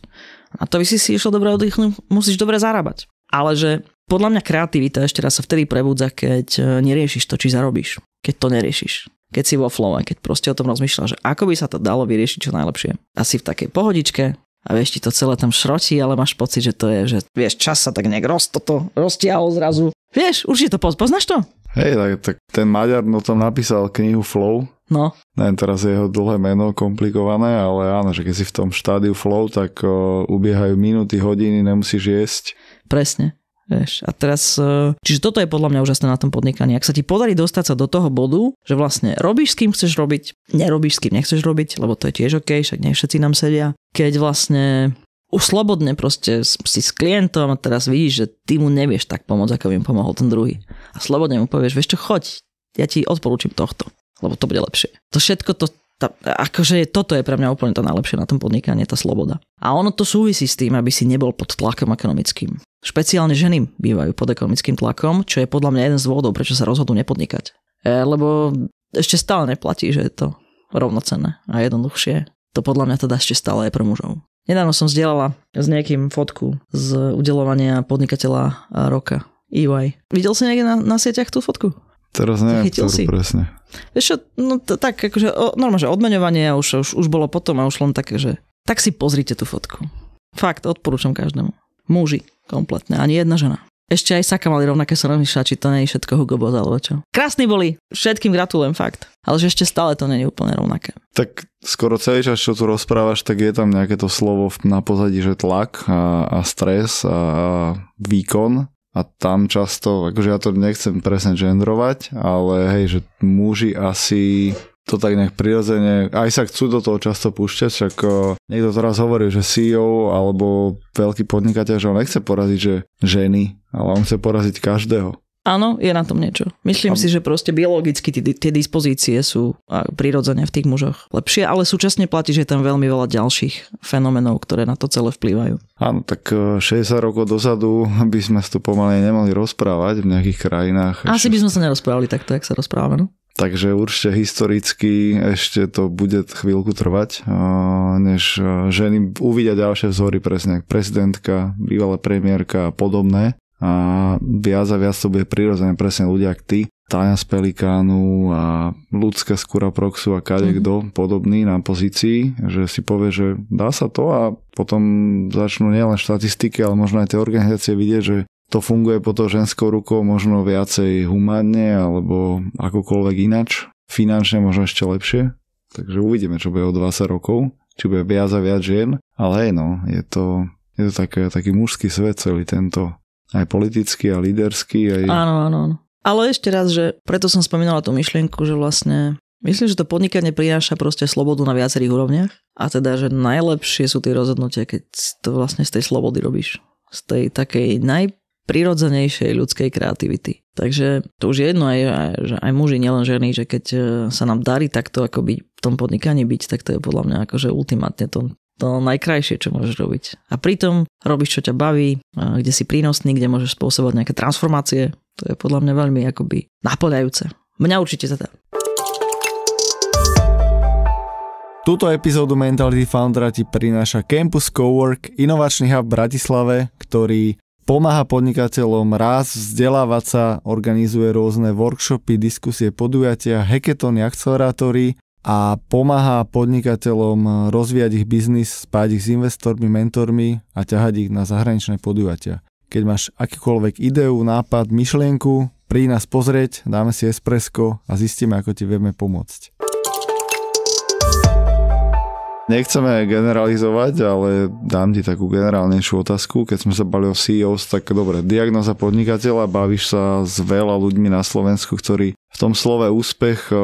A to by si si išiel dobre oddychnúť, musíš dobre zarábať. Ale že podľa mňa kreativita ešte raz sa vtedy prebudza, keď e, neriešiš to, či zarobíš. Keď to neriešiš. Keď si vo flow, keď proste o tom rozmýšľaš, že ako by sa to dalo vyriešiť čo najlepšie. Asi v takej pohodičke, a vieš, ti to celé tam šroti, ale máš pocit, že to je, že vieš, čas sa tak nejak roz, toto roztiahol zrazu. Vieš, určite to poznáš to? Hej, tak, tak ten Maďar no tam napísal knihu Flow. No. Neviem, teraz je jeho dlhé meno komplikované, ale áno, že keď si v tom štádiu flow, tak o, ubiehajú minúty, hodiny, nemusíš jesť. Presne. Vieš, a teraz, čiže toto je podľa mňa úžasné na tom podnikaní. Ak sa ti podarí dostať sa do toho bodu, že vlastne robíš s kým chceš robiť, nerobíš s kým nechceš robiť, lebo to je tiež OK, však nie všetci nám sedia. Keď vlastne slobodne proste si s klientom a teraz vidíš, že ty mu nevieš tak pomôcť, ako by im pomohol ten druhý. A slobodne mu povieš, vieš čo, choď, ja ti odporúčim tohto, lebo to bude lepšie. To všetko to, tá, akože toto je pre mňa úplne to najlepšie na tom podnikaní, tá sloboda. A ono to súvisí s tým, aby si nebol pod tlakom ekonomickým. Špeciálne ženy bývajú pod ekonomickým tlakom, čo je podľa mňa jeden z dôvodov, prečo sa rozhodnú nepodnikať. E, lebo ešte stále neplatí, že je to rovnocenné a jednoduchšie. To podľa mňa teda ešte stále je pre mužov. Nedávno som zdieľala s nejakým fotku z udelovania podnikateľa roka EY. Videl si niekde na, na sieťach tú fotku? Teraz neviem, Chytil si. presne. Vieš čo, no t- tak, akože, o, normálne, že odmeňovanie už, už, už bolo potom a už len také, že tak si pozrite tú fotku. Fakt, odporúčam každému. Muži, kompletne, ani jedna žena. Ešte aj Saka mali rovnaké sorovní šači, to nie je všetko Hugo Boss alebo čo. Krásni boli, všetkým gratulujem, fakt. Ale že ešte stále to nie je úplne rovnaké. Tak skoro celý čas, čo tu rozprávaš, tak je tam nejaké to slovo na pozadí, že tlak a, a stres a, a výkon a tam často, akože ja to nechcem presne gendrovať, ale hej, že muži asi to tak nejak prirodzene, aj sa chcú do toho často púšťať, však niekto teraz hovorí, že CEO alebo veľký podnikateľ, že on nechce poraziť že ženy, ale on chce poraziť každého. Áno, je na tom niečo. Myslím a... si, že proste biologicky tie, dispozície sú prirodzene v tých mužoch lepšie, ale súčasne platí, že je tam veľmi veľa ďalších fenomenov, ktoré na to celé vplývajú. Áno, tak 60 e, rokov dozadu by sme tu pomaly nemali rozprávať v nejakých krajinách. Asi by sme sa nerozprávali takto, jak sa rozprávame. No? Takže určite historicky ešte to bude chvíľku trvať, e, než e, ženy uvidia ďalšie vzory, presne ako prezidentka, bývalá premiérka a podobné a viac a viac to bude prirodzené presne ľudia ako ty, Tania z Pelikánu a ľudská skúra Proxu a kade kto mm-hmm. podobný na pozícii, že si povie, že dá sa to a potom začnú nielen štatistiky, ale možno aj tie organizácie vidieť, že to funguje pod to ženskou rukou možno viacej humánne alebo akokoľvek inač, finančne možno ešte lepšie. Takže uvidíme, čo bude o 20 rokov, či bude viac a viac žien, ale hej no, je to, je to také, taký mužský svet celý tento aj politicky a lídersky. Aj... Áno, áno, áno. Ale ešte raz, že preto som spomínala tú myšlienku, že vlastne myslím, že to podnikanie prináša proste slobodu na viacerých úrovniach a teda, že najlepšie sú tie rozhodnutia, keď to vlastne z tej slobody robíš. Z tej takej najprirodzenejšej ľudskej kreativity. Takže to už je jedno, aj, že aj muži, nielen ženy, že keď e, sa nám darí takto ako byť v tom podnikaní byť, tak to je podľa mňa akože ultimátne to to najkrajšie, čo môžeš robiť. A pritom robíš, čo ťa baví, kde si prínosný, kde môžeš spôsobovať nejaké transformácie. To je podľa mňa veľmi akoby napoľajúce. Mňa určite za to. Túto epizódu Mentality Foundera ti prináša Campus Cowork, inovačný hub v Bratislave, ktorý pomáha podnikateľom raz vzdelávať sa, organizuje rôzne workshopy, diskusie, podujatia, hackathony, akcelerátory a pomáha podnikateľom rozvíjať ich biznis, spájať ich s investormi, mentormi a ťahať ich na zahraničné podujatia. Keď máš akýkoľvek ideu, nápad, myšlienku, prí nás pozrieť, dáme si espresko a zistíme, ako ti vieme pomôcť. Nechceme generalizovať, ale dám ti takú generálnejšiu otázku. Keď sme sa bali o CEOs, tak dobre, diagnoza podnikateľa, bavíš sa s veľa ľuďmi na Slovensku, ktorí v tom slove úspech,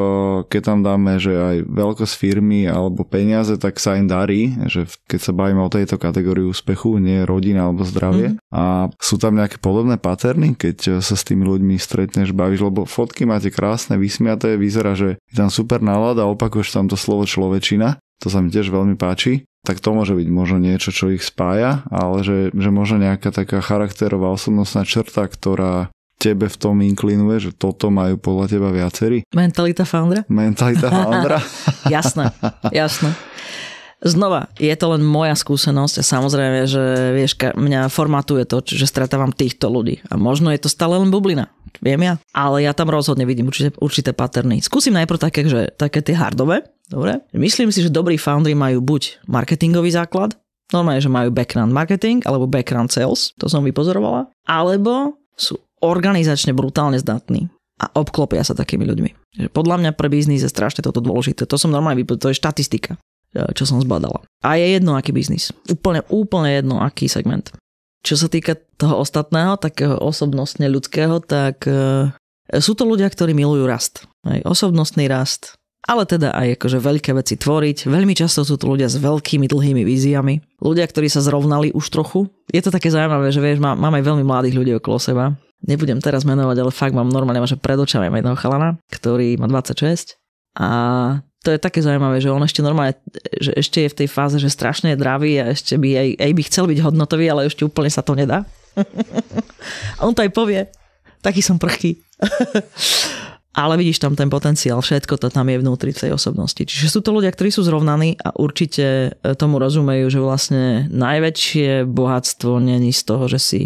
keď tam dáme, že aj veľkosť firmy alebo peniaze, tak sa im darí, že keď sa bavíme o tejto kategórii úspechu, nie rodina alebo zdravie. Mm-hmm. A sú tam nejaké podobné paterny, keď e, sa s tými ľuďmi stretneš, bavíš, lebo fotky máte krásne, vysmiaté, vyzerá, že je tam super nálada, opakuješ tam to slovo človečina, to sa mi tiež veľmi páči tak to môže byť možno niečo, čo ich spája, ale že, že možno nejaká taká charakterová osobnostná črta, ktorá tebe v tom inklinuje, že toto majú podľa teba viacerí? Mentalita foundera? Mentalita foundera. jasné, jasné. Znova, je to len moja skúsenosť a samozrejme, že vieš, mňa formatuje to, že stretávam týchto ľudí. A možno je to stále len bublina, viem ja. Ale ja tam rozhodne vidím určité, určité paterny. Skúsim najprv také, že, také tie hardové. Dobre. Myslím si, že dobrí foundry majú buď marketingový základ, normálne, že majú background marketing alebo background sales, to som vypozorovala, alebo sú organizačne brutálne zdatní a obklopia sa takými ľuďmi. Podľa mňa pre biznis je strašne toto dôležité. To som normálne vypovedal, to je štatistika, e, čo som zbadala. A je jedno, aký biznis. Úplne, úplne jedno, aký segment. Čo sa týka toho ostatného, takého osobnostne ľudského, tak e, sú to ľudia, ktorí milujú rast. Aj osobnostný rast, ale teda aj akože veľké veci tvoriť. Veľmi často sú to ľudia s veľkými dlhými víziami. Ľudia, ktorí sa zrovnali už trochu. Je to také zaujímavé, že vieš, má, mám aj veľmi mladých ľudí okolo seba, nebudem teraz menovať, ale fakt mám normálne, že pred očami jedného chalana, ktorý má 26 a to je také zaujímavé, že on ešte normálne, že ešte je v tej fáze, že strašne je dravý a ešte by aj, aj by chcel byť hodnotový, ale ešte úplne sa to nedá. a on to aj povie. Taký som prchý. ale vidíš tam ten potenciál, všetko to tam je vnútri v tej osobnosti. Čiže sú to ľudia, ktorí sú zrovnaní a určite e, tomu rozumejú, že vlastne najväčšie bohatstvo není z toho, že si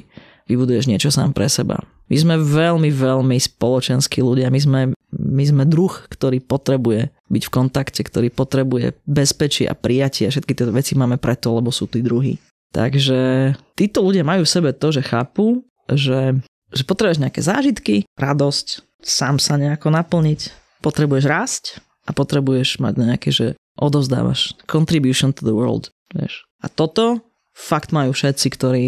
vybuduješ niečo sám pre seba. My sme veľmi, veľmi spoločenskí ľudia, my sme, my sme druh, ktorý potrebuje byť v kontakte, ktorý potrebuje bezpečie a prijatie. Všetky tieto veci máme preto, lebo sú tí druhí. Takže títo ľudia majú v sebe to, že chápu, že, že potrebuješ nejaké zážitky, radosť, sám sa nejako naplniť, potrebuješ rásť a potrebuješ mať nejaké, že odovzdávaš. Contribution to the world. Vieš. A toto fakt majú všetci, ktorí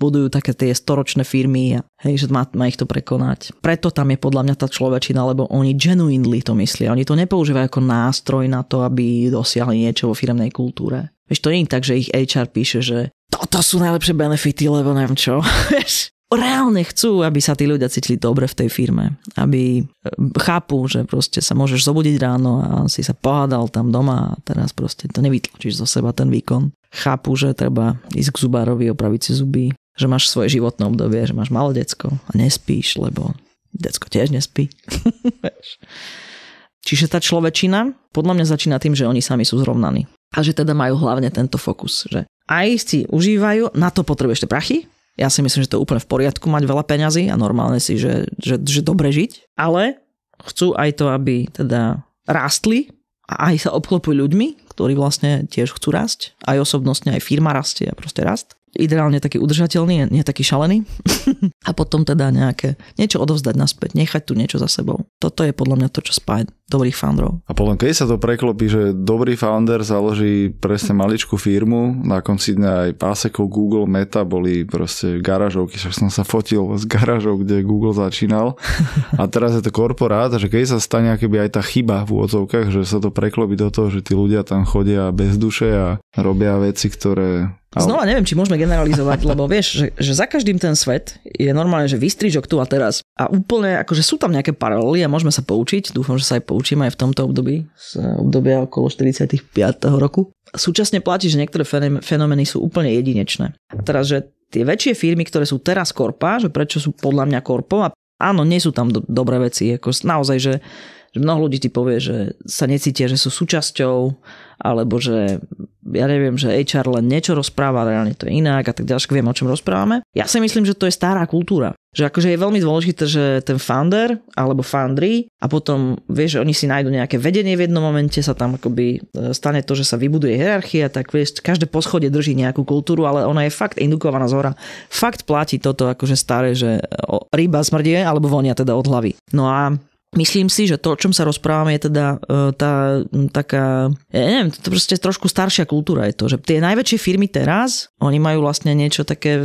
budujú také tie storočné firmy a hej, že má, má ich to prekonať. Preto tam je podľa mňa tá človečina, lebo oni genuinely to myslia. Oni to nepoužívajú ako nástroj na to, aby dosiahli niečo vo firmnej kultúre. Vieš, to nie je tak, že ich HR píše, že toto sú najlepšie benefity, lebo neviem čo. Vieš, reálne chcú, aby sa tí ľudia cítili dobre v tej firme. Aby e, chápu, že proste sa môžeš zobudiť ráno a si sa pohádal tam doma a teraz proste to nevytlačíš zo seba ten výkon chápu, že treba ísť k zubárovi, opraviť si zuby, že máš svoje životné obdobie, že máš malé decko a nespíš, lebo decko tiež nespí. Čiže tá človečina podľa mňa začína tým, že oni sami sú zrovnaní. A že teda majú hlavne tento fokus, že aj si užívajú, na to potrebuješ tie prachy, ja si myslím, že to je úplne v poriadku mať veľa peňazí a normálne si, že, že, že dobre žiť, ale chcú aj to, aby teda rástli a aj sa obklopuj ľuďmi, ktorí vlastne tiež chcú rásť, aj osobnostne, aj firma rastie a proste rast. Ideálne taký udržateľný, nie taký šalený. a potom teda nejaké, niečo odovzdať naspäť, nechať tu niečo za sebou. Toto je podľa mňa to, čo spája dobrých founderov. A potom, keď sa to preklopí, že dobrý founder založí presne maličkú firmu, na konci dňa aj pásekov Google, Meta boli proste garažovky, že som sa fotil z garažov, kde Google začínal. A teraz je to korporát, že keď sa stane keby aj tá chyba v úvodzovkách, že sa to preklopí do toho, že tí ľudia tam chodia bez duše a robia veci, ktoré Znova neviem, či môžeme generalizovať, lebo vieš, že, že za každým ten svet je normálne, že vystrižok tu a teraz. A úplne, akože sú tam nejaké paralely a môžeme sa poučiť, dúfam, že sa aj po učím aj v tomto období, z eh, obdobia okolo 45. roku. Súčasne platí, že niektoré fenomény sú úplne jedinečné. A teda, teraz, že tie väčšie firmy, ktoré sú teraz korpa, že prečo sú podľa mňa korpo, a áno, nie sú tam do- dobré veci, ako naozaj, že že mnoho ľudí ti povie, že sa necítia, že sú súčasťou, alebo že ja neviem, že HR len niečo rozpráva, reálne to je inak a tak ďalej, viem, o čom rozprávame. Ja si myslím, že to je stará kultúra. Že akože je veľmi dôležité, že ten founder alebo foundry a potom vieš, že oni si nájdú nejaké vedenie v jednom momente, sa tam akoby e, stane to, že sa vybuduje hierarchia, tak vieš, každé poschodie drží nejakú kultúru, ale ona je fakt indukovaná z hora. Fakt platí toto akože staré, že e, ryba smrdie alebo vonia teda od hlavy. No a Myslím si, že to, o čom sa rozprávame, je teda e, tá taká, ja neviem, to proste trošku staršia kultúra je to, že tie najväčšie firmy teraz, oni majú vlastne niečo také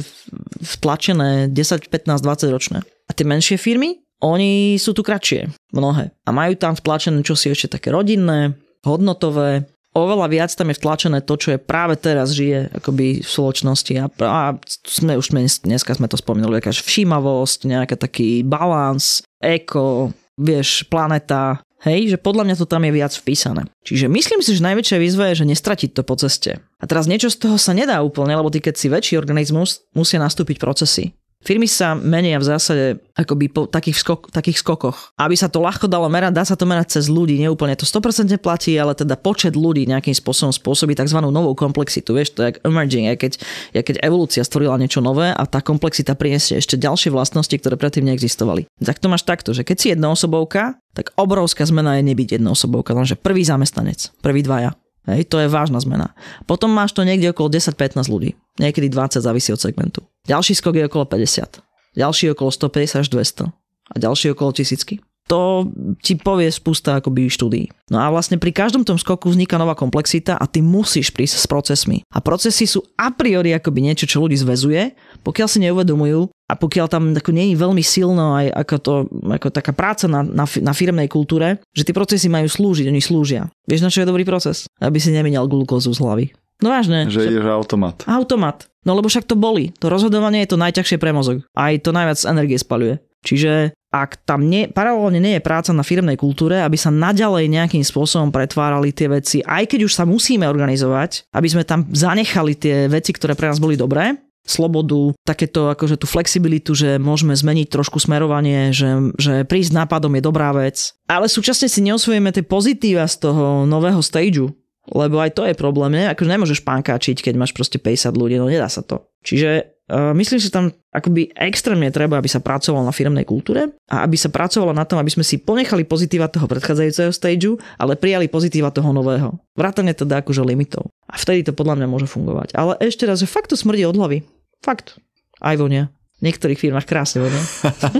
vtlačené 10, 15, 20 ročné. A tie menšie firmy, oni sú tu kratšie, mnohé. A majú tam vtlačené čosi ešte také rodinné, hodnotové, oveľa viac tam je vtlačené to, čo je práve teraz žije akoby v spoločnosti a, a sme, už sme, dneska sme to spomínali, akáž všímavosť, nejaký taký balans, eko, vieš, planeta, Hej, že podľa mňa to tam je viac vpísané. Čiže myslím si, že najväčšia výzva je, že nestratiť to po ceste. A teraz niečo z toho sa nedá úplne, lebo ty keď si väčší organizmus, musia nastúpiť procesy. Firmy sa menia v zásade akoby po takých, skok, takých skokoch. Aby sa to ľahko dalo merať, dá sa to merať cez ľudí, neúplne to 100% platí, ale teda počet ľudí nejakým spôsobom spôsobí tzv. novú komplexitu. Vieš, to je emerging, je keď, je keď evolúcia stvorila niečo nové a tá komplexita priniesie ešte ďalšie vlastnosti, ktoré predtým neexistovali. Tak to máš takto, že keď si jednoosobovka, tak obrovská zmena je nebyť jednoosobovka, lenže prvý zamestnanec, prvý dvaja, Hej, to je vážna zmena. Potom máš to niekde okolo 10-15 ľudí. Niekedy 20 závisí od segmentu. Ďalší skok je okolo 50. Ďalší okolo 150 až 200. A ďalší okolo tisícky. To ti povie spústa akoby štúdií. No a vlastne pri každom tom skoku vzniká nová komplexita a ty musíš prísť s procesmi. A procesy sú a priori akoby niečo, čo ľudí zväzuje, pokiaľ si neuvedomujú a pokiaľ tam ako nie je veľmi silno aj ako, to, ako taká práca na, na, na firmnej kultúre, že tie procesy majú slúžiť, oni slúžia. Vieš, na čo je dobrý proces? Aby si nemenial glukózu z hlavy. No vážne. Že ideš automat. Automat. No lebo však to boli. To rozhodovanie je to najťažšie pre mozog. Aj to najviac energie spaľuje. Čiže ak tam nie, paralelne nie je práca na firmnej kultúre, aby sa naďalej nejakým spôsobom pretvárali tie veci, aj keď už sa musíme organizovať, aby sme tam zanechali tie veci, ktoré pre nás boli dobré, slobodu, takéto akože tú flexibilitu, že môžeme zmeniť trošku smerovanie, že, že prísť nápadom je dobrá vec. Ale súčasne si neosvojíme tie pozitíva z toho nového stageu, lebo aj to je problém, ne? akože nemôžeš pankáčiť, keď máš proste 50 ľudí, no nedá sa to. Čiže uh, myslím, že tam akoby extrémne treba, aby sa pracovalo na firmnej kultúre a aby sa pracovalo na tom, aby sme si ponechali pozitíva toho predchádzajúceho stageu, ale prijali pozitíva toho nového. Vrátane teda akože limitov. A vtedy to podľa mňa môže fungovať. Ale ešte raz, že fakt to smrdí od hlavy. Fakt. Aj vonia niektorých firmách krásne vonia.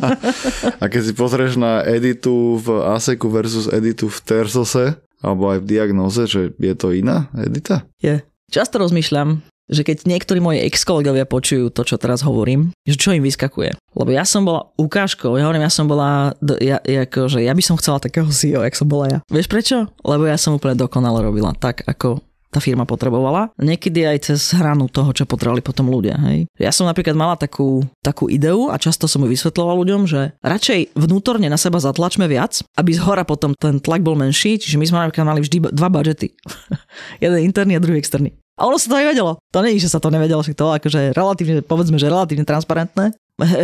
a keď si pozrieš na editu v ASEKu versus editu v Tersose, alebo aj v diagnóze, že je to iná Edita? Je. Často rozmýšľam, že keď niektorí moji ex-kolegovia počujú to, čo teraz hovorím, že čo im vyskakuje. Lebo ja som bola ukážkou, ja hovorím, ja som bola, ja, ja, akože, ja by som chcela takého CEO, jak som bola ja. Vieš prečo? Lebo ja som úplne dokonale robila tak, ako tá firma potrebovala. Niekedy aj cez hranu toho, čo potrebovali potom ľudia. Hej. Ja som napríklad mala takú, takú ideu a často som ju vysvetloval ľuďom, že radšej vnútorne na seba zatlačme viac, aby z hora potom ten tlak bol menší, čiže my sme napríklad mali vždy dva budžety. Jeden interný a druhý externý. A ono sa to aj vedelo. To nie je, že sa to nevedelo, však to akože relatívne, povedzme, že relatívne transparentné.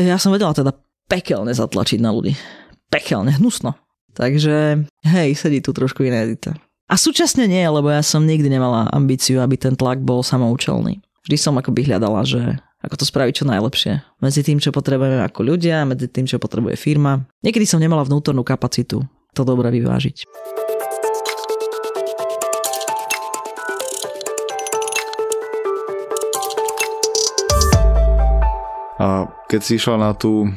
Ja som vedela teda pekelne zatlačiť na ľudí. Pekelne, hnusno. Takže, hej, sedí tu trošku iné edita. A súčasne nie, lebo ja som nikdy nemala ambíciu, aby ten tlak bol samoučelný. Vždy som akoby hľadala, že ako to spraviť čo najlepšie. Medzi tým, čo potrebujeme ako ľudia, medzi tým, čo potrebuje firma. Niekedy som nemala vnútornú kapacitu to dobre vyvážiť. A keď si išla na tú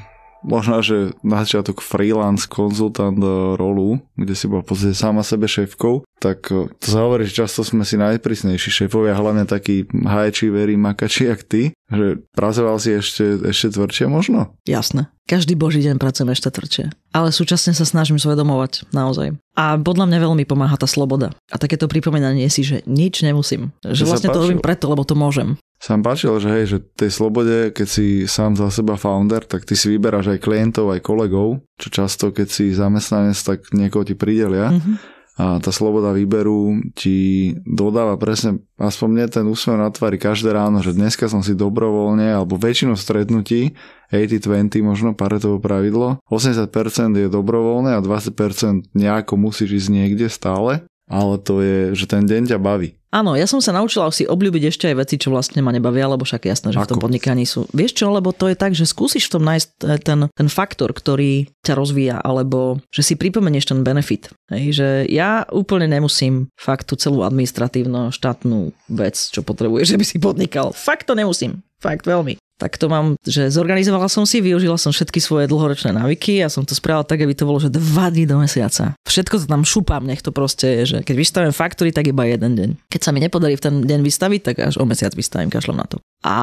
možno, že na začiatok freelance konzultant eh, rolu, kde si bol pozrieť sama sebe šéfkou, tak eh, to sa hovorí, že často sme si najprísnejší šéfovia, hlavne takí hajči, verí, makači, jak ty, že pracoval si ešte, ešte tvrdšie možno? Jasné. Každý boží deň pracujem ešte tvrdšie. Ale súčasne sa snažím zvedomovať, naozaj. A podľa mňa veľmi pomáha tá sloboda. A takéto pripomínanie si, že nič nemusím. že vlastne to robím preto, lebo to môžem sa mi páčilo, že hej, že tej slobode, keď si sám za seba founder, tak ty si vyberáš aj klientov, aj kolegov, čo často, keď si zamestnanec, tak niekoho ti pridelia. Mm-hmm. A tá sloboda výberu ti dodáva presne, aspoň mne ten úsmev na tvári každé ráno, že dneska som si dobrovoľne, alebo väčšinu stretnutí, 80-20 možno paretovo pravidlo, 80% je dobrovoľné a 20% nejako musíš ísť niekde stále, ale to je, že ten deň ťa baví. Áno, ja som sa naučila si obľúbiť ešte aj veci, čo vlastne ma nebavia, lebo však jasné, že Ako? v tom podnikaní sú. Vieš čo, lebo to je tak, že skúsiš v tom nájsť e, ten, ten faktor, ktorý ťa rozvíja, alebo že si pripomenieš ten benefit. Hej, že ja úplne nemusím fakt tú celú administratívno-štátnu vec, čo potrebuješ, že by si podnikal. Fakt to nemusím. Fakt veľmi tak to mám, že zorganizovala som si, využila som všetky svoje dlhoročné návyky a som to spravila tak, aby to bolo, že dva dní do mesiaca. Všetko to tam šupám, nech to proste je, že keď vystavím faktory, tak iba jeden deň. Keď sa mi nepodarí v ten deň vystaviť, tak až o mesiac vystavím, kašlom na to. A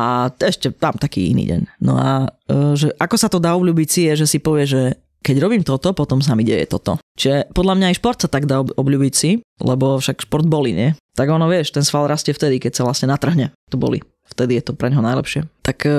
ešte tam taký iný deň. No a e, že ako sa to dá obľúbiť si je, že si povie, že keď robím toto, potom sa mi deje toto. Čiže podľa mňa aj šport sa tak dá obľúbiť si, lebo však šport boli, nie? Tak ono, vieš, ten sval rastie vtedy, keď sa vlastne natrhne. To boli. Vtedy je to pre neho najlepšie. Tak e,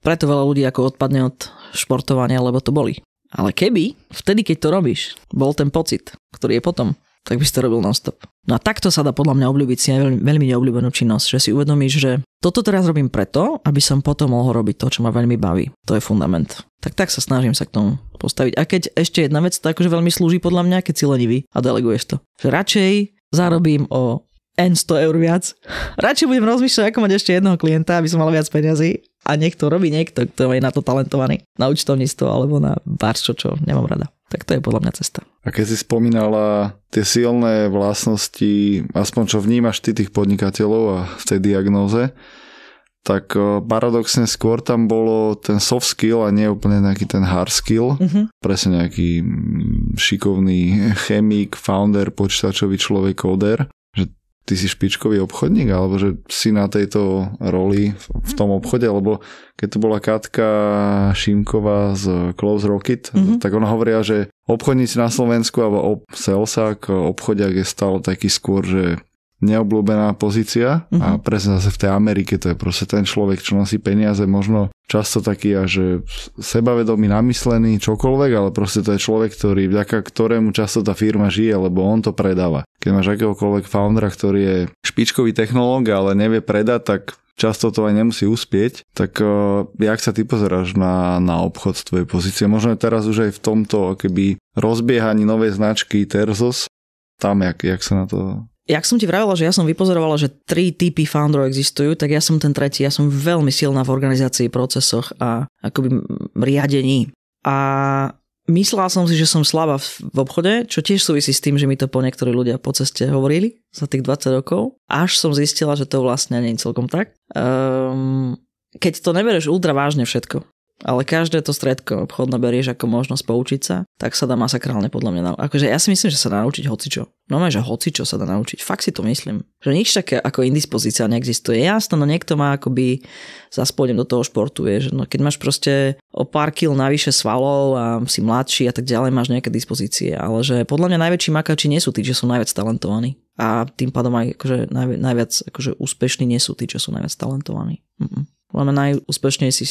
preto veľa ľudí ako odpadne od športovania, lebo to boli. Ale keby, vtedy keď to robíš, bol ten pocit, ktorý je potom, tak by si to robil non-stop. No a takto sa dá podľa mňa obľúbiť si aj veľmi, veľmi neobľúbenú činnosť, že si uvedomíš, že toto teraz robím preto, aby som potom mohol robiť to, čo ma veľmi baví. To je fundament. Tak tak sa snažím sa k tomu postaviť. A keď ešte jedna vec, to akože veľmi slúži podľa mňa, keď si lenivý a deleguješ to. Že radšej zarobím o N 100 eur viac. Radšej budem rozmýšľať, ako mať ešte jedného klienta, aby som mal viac peniazy a niekto robí niekto, kto je na to talentovaný, na účtovníctvo alebo na barčo, čo nemám rada. Tak to je podľa mňa cesta. A keď si spomínala tie silné vlastnosti, aspoň čo vnímaš ty tých podnikateľov a v tej diagnóze, tak e, paradoxne skôr tam bolo ten soft skill a nie úplne nejaký ten hard skill. Mm-hmm. Presne nejaký mm, šikovný chemik, founder, počítačový človek, koder ty si špičkový obchodník, alebo že si na tejto roli v tom obchode, lebo keď to bola Katka Šimková z Close Rocket, mm-hmm. tak ona hovoria, že obchodníci na Slovensku alebo ob, salesák, obchodiak je stále taký skôr, že neobľúbená pozícia uh-huh. a mhm. presne zase v tej Amerike to je proste ten človek, čo nosí peniaze, možno často taký a že sebavedomý, namyslený, čokoľvek, ale proste to je človek, ktorý, vďaka ktorému často tá firma žije, lebo on to predáva keď máš akéhokoľvek foundera, ktorý je špičkový technológ, ale nevie predať, tak často to aj nemusí uspieť. Tak uh, jak sa ty pozeráš na, na obchod z tvojej pozície? Možno teraz už aj v tomto keby rozbiehaní novej značky Terzos, tam jak, jak sa na to Jak som ti vravila, že ja som vypozorovala, že tri typy founderov existujú, tak ja som ten tretí. Ja som veľmi silná v organizácii, procesoch a akoby riadení. A Myslela som si, že som slabá v obchode, čo tiež súvisí s tým, že mi to po niektorí ľudia po ceste hovorili za tých 20 rokov, až som zistila, že to vlastne nie je celkom tak. Um, keď to nebereš ultra vážne všetko, ale každé to stredko obchodné berieš ako možnosť poučiť sa, tak sa dá masakrálne podľa mňa. Akože ja si myslím, že sa dá naučiť hocičo. No že hocičo sa dá naučiť. Fakt si to myslím. Že nič také ako indispozícia neexistuje. Jasno, no niekto má akoby zaspodem do toho športu, vieš. No keď máš proste o pár kil navyše svalov a si mladší a tak ďalej, máš nejaké dispozície. Ale že podľa mňa najväčší makači nie sú tí, že sú najviac talentovaní. A tým pádom aj akože najviac akože úspešní nie sú tí, čo sú najviac talentovaní. Mm-mm. Podľa mňa najúspešnejší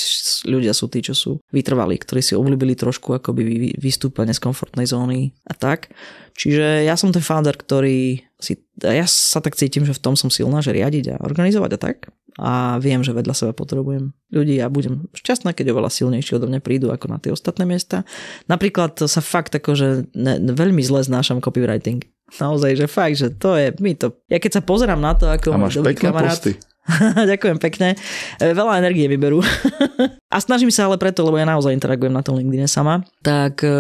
ľudia sú tí, čo sú vytrvalí, ktorí si obľúbili trošku akoby vystúpenie z komfortnej zóny a tak. Čiže ja som ten founder, ktorý si, ja sa tak cítim, že v tom som silná, že riadiť a organizovať a tak. A viem, že vedľa seba potrebujem ľudí a budem šťastná, keď oveľa silnejší odo mňa prídu ako na tie ostatné miesta. Napríklad sa fakt ako, že ne, veľmi zle znášam copywriting. Naozaj, že fakt, že to je, my to, ja keď sa pozerám na to, ako... A máš pekné kamarát, posty. Ďakujem pekne. E, veľa energie vyberú. a snažím sa ale preto, lebo ja naozaj interagujem na tom LinkedIn sama. Tak e,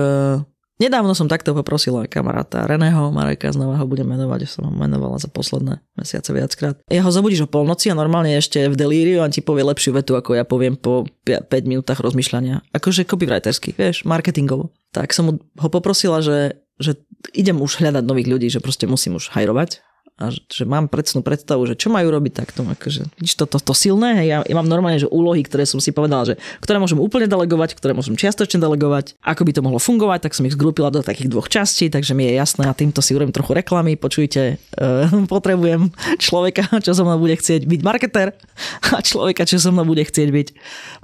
Nedávno som takto poprosila kamaráta Reného Mareka, znova ho budem menovať, som ho menovala za posledné mesiace viackrát. Ja ho zabudíš o polnoci a normálne ešte v delíriu a ti povie lepšiu vetu, ako ja poviem po 5 minútach rozmýšľania. Akože copywritersky, vieš, marketingovo. Tak som ho poprosila, že, že idem už hľadať nových ľudí, že proste musím už hajrovať a že mám predsnú predstavu, že čo majú robiť takto, akože, vidíš, to, to, to silné, hej, ja, ja mám normálne, že úlohy, ktoré som si povedal, že ktoré môžem úplne delegovať, ktoré môžem čiastočne delegovať, ako by to mohlo fungovať, tak som ich zgrúpila do takých dvoch častí, takže mi je jasné a týmto si urobím trochu reklamy, počujte, uh, potrebujem človeka, čo so mnou bude chcieť byť marketer a človeka, čo so mnou bude chcieť byť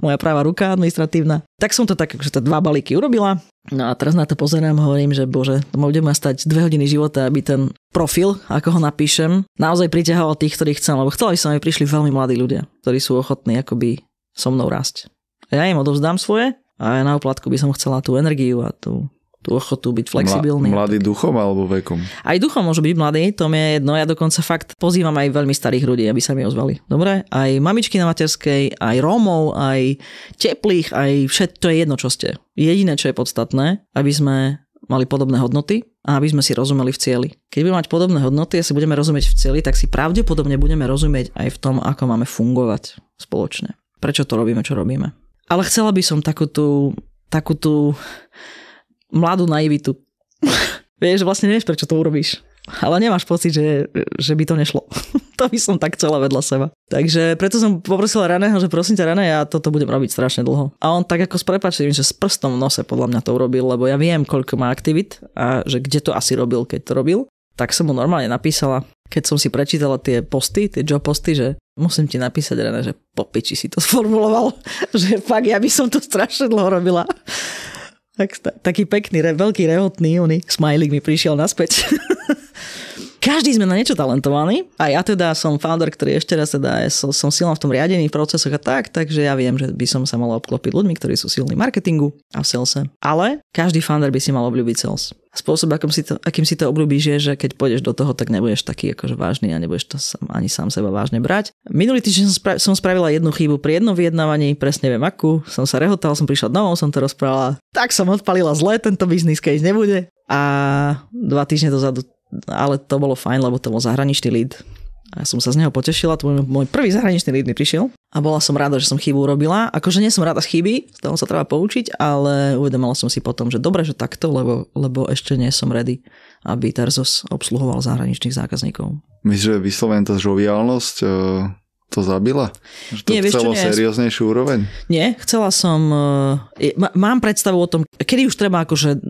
moja práva ruka administratívna. Tak som to tak, že akože, tie dva balíky urobila No a teraz na to pozerám, hovorím, že bože, to bude ma stať dve hodiny života, aby ten profil, ako ho napíšem, naozaj priťahol tých, ktorých chcem, lebo chcel aby som, aj prišli veľmi mladí ľudia, ktorí sú ochotní akoby so mnou rásť. Ja im odovzdám svoje a ja na oplatku by som chcela tú energiu a tú ochotu byť flexibilný. Mladý mladý duchom alebo vekom? Aj duchom môže byť mladý, to mi je jedno. Ja dokonca fakt pozývam aj veľmi starých ľudí, aby sa mi ozvali. Dobre? Aj mamičky na materskej, aj Rómov, aj teplých, aj všetko, to je jedno, čo ste. Jediné, čo je podstatné, aby sme mali podobné hodnoty a aby sme si rozumeli v cieli. Keď budeme mať podobné hodnoty a si budeme rozumieť v cieli, tak si pravdepodobne budeme rozumieť aj v tom, ako máme fungovať spoločne. Prečo to robíme, čo robíme. Ale chcela by som takú tú, takú tú mladú naivitu. Vieš, vlastne nevieš, prečo to urobíš. Ale nemáš pocit, že, že by to nešlo. to by som tak chcela vedľa seba. Takže preto som poprosila Raného, že prosím ťa Rané, ja toto budem robiť strašne dlho. A on tak ako s prepačením, že s prstom v nose podľa mňa to urobil, lebo ja viem, koľko má aktivit a že kde to asi robil, keď to robil. Tak som mu normálne napísala, keď som si prečítala tie posty, tie job posty, že musím ti napísať, Rané, že po si to sformuloval, že fakt ja by som to strašne dlho robila. Tak, taký pekný, re, veľký rehotný, oný smajlik mi prišiel naspäť. každý sme na niečo talentovaní a ja teda som founder, ktorý ešte raz teda je, som, som silná v tom riadení, v procesoch a tak, takže ja viem, že by som sa mala obklopiť ľuďmi, ktorí sú silní v marketingu a v salese. Ale každý founder by si mal obľúbiť sales. Spôsob, akým si, to, akým si to obľúbíš, je, že keď pôjdeš do toho, tak nebudeš taký akože vážny a nebudeš to sam, ani sám seba vážne brať. Minulý týždeň som, spra- som spravila jednu chybu pri jednom vyjednávaní, presne viem akú, som sa rehotal, som prišla domov, som to rozprávala, tak som odpalila zle, tento business case nebude. A dva týždne dozadu ale to bolo fajn, lebo to bol zahraničný lead. A ja som sa z neho potešila, to bol môj prvý zahraničný lead mi prišiel a bola som rada, že som chybu urobila. Akože nie som rada z chyby, z toho sa treba poučiť, ale uvedomila som si potom, že dobre, že takto, lebo, lebo ešte nie som ready, aby Terzos obsluhoval zahraničných zákazníkov. Myslíš, že vyslovene tá žoviálnosť e, to zabila? Že to nie, chcelo vieš, nie, serióznejšiu úroveň? Nie, chcela som... E, mám predstavu o tom, kedy už treba akože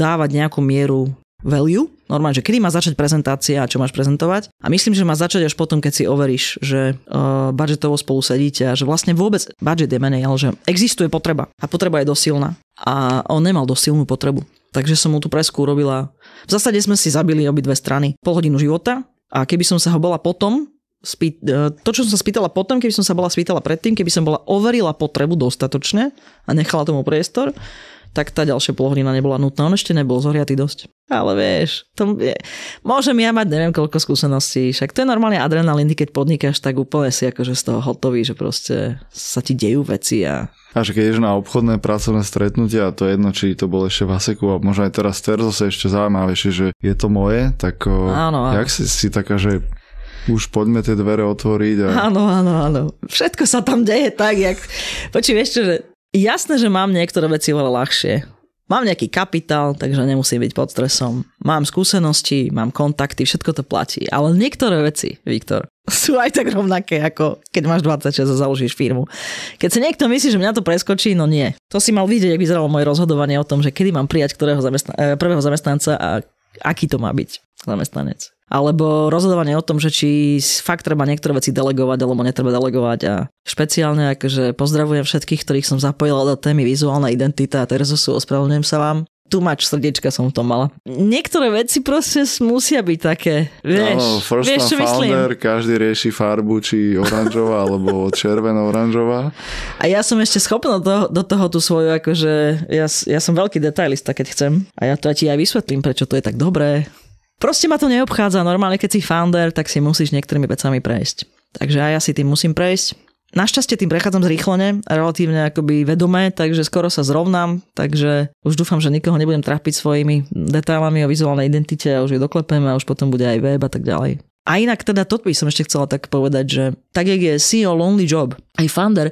dávať nejakú mieru value, normálne, že kedy má začať prezentácia a čo máš prezentovať. A myslím, že má začať až potom, keď si overíš, že uh, budžetovo spolu sedíte a že vlastne vôbec budget je menej, ale že existuje potreba a potreba je dosilná. A on nemal dosilnú potrebu. Takže som mu tú presku urobila. V zásade sme si zabili obidve strany. Pol hodinu života a keby som sa ho bola potom, spý... E, to, čo som sa spýtala potom, keby som sa bola spýtala predtým, keby som bola overila potrebu dostatočne a nechala tomu priestor, tak tá ďalšia polhodina nebola nutná. On ešte nebol zohriatý dosť. Ale vieš, to je, môžem ja mať neviem koľko skúseností, však to je normálne adrenalín, keď podnikáš, tak úplne si akože z toho hotový, že proste sa ti dejú veci a Až keď ješ na obchodné pracovné stretnutia, a to je jedno, či to bolo ešte v Haseku, a možno aj teraz Terzo sa ešte zaujímavejšie, že je to moje, tak áno, áno. jak si, si taká, že už poďme tie dvere otvoriť. A... Áno, áno, áno. Všetko sa tam deje tak, jak... Počím ešte, že Jasné, že mám niektoré veci veľa ľahšie. Mám nejaký kapitál, takže nemusím byť pod stresom. Mám skúsenosti, mám kontakty, všetko to platí. Ale niektoré veci, Viktor, sú aj tak rovnaké, ako keď máš 26 a založíš firmu. Keď si niekto myslí, že mňa to preskočí, no nie. To si mal vidieť, ak vyzeralo moje rozhodovanie o tom, že kedy mám prijať ktorého zamestna- eh, prvého zamestnanca a aký to má byť zamestnanec alebo rozhodovanie o tom, že či fakt treba niektoré veci delegovať alebo netreba delegovať a špeciálne akože pozdravujem všetkých, ktorých som zapojila do témy vizuálna identita a terzosu, ospravedlňujem sa vám. Tu mač srdiečka som to mala. Niektoré veci proste musia byť také. Vieš, no, first vieš, čo founder, myslím? každý rieši farbu, či oranžová, alebo červeno-oranžová. A ja som ešte schopná do, do toho tú svoju, akože ja, ja som veľký detailista, keď chcem. A ja to ja ti aj vysvetlím, prečo to je tak dobré Proste ma to neobchádza. Normálne, keď si founder, tak si musíš niektorými vecami prejsť. Takže aj ja si tým musím prejsť. Našťastie tým prechádzam zrýchlene, relatívne akoby vedomé, takže skoro sa zrovnám, takže už dúfam, že nikoho nebudem trápiť svojimi detailami o vizuálnej identite a už ju doklepem a už potom bude aj web a tak ďalej. A inak teda to by som ešte chcela tak povedať, že tak, jak je CEO lonely job, aj founder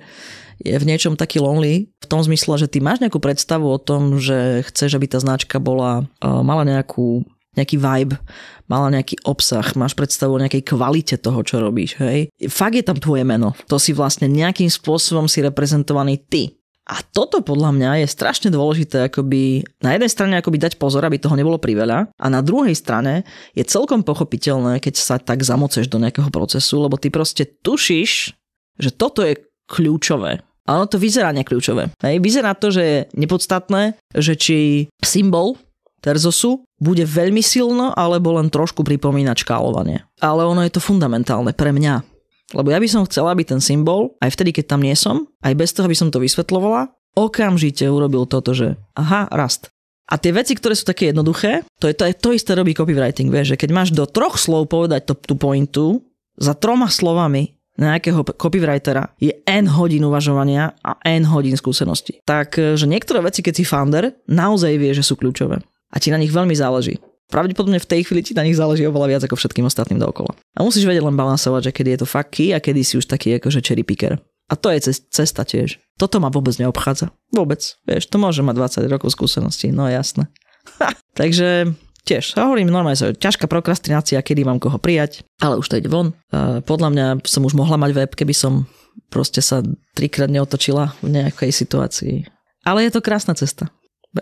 je v niečom taký lonely, v tom zmysle, že ty máš nejakú predstavu o tom, že chceš, aby tá značka bola, e, mala nejakú nejaký vibe, mala nejaký obsah, máš predstavu o nejakej kvalite toho, čo robíš, hej. Fakt je tam tvoje meno. To si vlastne nejakým spôsobom si reprezentovaný ty. A toto podľa mňa je strašne dôležité, akoby na jednej strane akoby dať pozor, aby toho nebolo priveľa a na druhej strane je celkom pochopiteľné, keď sa tak zamoceš do nejakého procesu, lebo ty proste tušíš, že toto je kľúčové. A ono to vyzerá nekľúčové. Hej, vyzerá to, že je nepodstatné, že či symbol terzosu bude veľmi silno alebo len trošku pripomínať škálovanie. Ale ono je to fundamentálne pre mňa. Lebo ja by som chcela, aby ten symbol, aj vtedy, keď tam nie som, aj bez toho, aby som to vysvetlovala, okamžite urobil toto, že aha, rast. A tie veci, ktoré sú také jednoduché, to je to, je to isté robí copywriting, vieš, že keď máš do troch slov povedať to, tú pointu, za troma slovami nejakého copywritera je N hodín uvažovania a N hodín skúsenosti. Takže eh, niektoré veci, keď si founder, naozaj vie, že sú kľúčové a ti na nich veľmi záleží. Pravdepodobne v tej chvíli ti na nich záleží oveľa viac ako všetkým ostatným dookola. A musíš vedieť len balansovať, že kedy je to faký a kedy si už taký akože cherry picker. A to je cesta tiež. Toto ma vôbec neobchádza. Vôbec. Vieš, to môže mať 20 rokov skúseností, no jasné. Takže tiež, ja hovorím normálne, že ťažká prokrastinácia, kedy mám koho prijať, ale už to ide von. Podľa mňa som už mohla mať web, keby som proste sa trikrát neotočila v nejakej situácii. Ale je to krásna cesta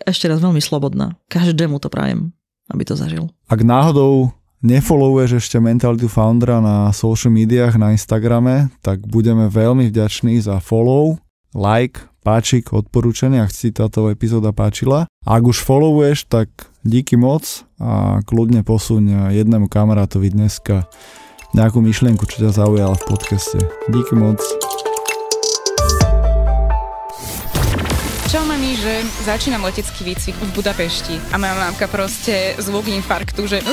ešte raz veľmi slobodná. Každému to prajem, aby to zažil. Ak náhodou nefollowuješ ešte Mentality foundera na social mediách, na Instagrame, tak budeme veľmi vďační za follow, like, páčik, odporúčanie, ak si táto epizóda páčila. Ak už followuješ, tak díky moc a kľudne posuň jednému kamarátovi dneska nejakú myšlienku, čo ťa zaujala v podcaste. Díky moc. Čau mami, že začínam letecký výcvik v Budapešti a moja mamka proste zvuk infarktu, že...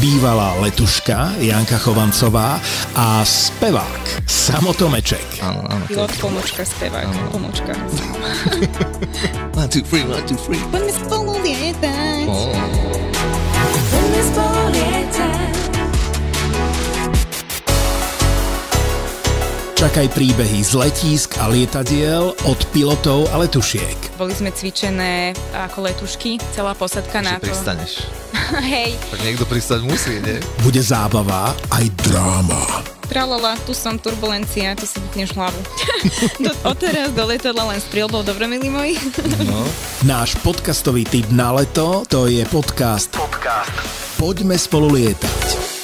Bývalá letuška Janka Chovancová a spevák Samo Tomeček. Áno, áno. Pilot, pomočka, spevák, pomočka. one, two, three, one, two, three. Poďme spolu lietať. Poďme spolu Čakaj príbehy z letísk a lietadiel od pilotov a letušiek. Boli sme cvičené ako letušky, celá posadka Že na to. pristaneš. Hej. Tak niekto pristať musí, nie? Bude zábava aj dráma. Tralala, tu som, turbulencia, tu si vypneš hlavu. do, odteraz do letadla len s prílbou, dobre, milí moji? no. Náš podcastový typ na leto, to je podcast. Podcast. Poďme spolu lietať.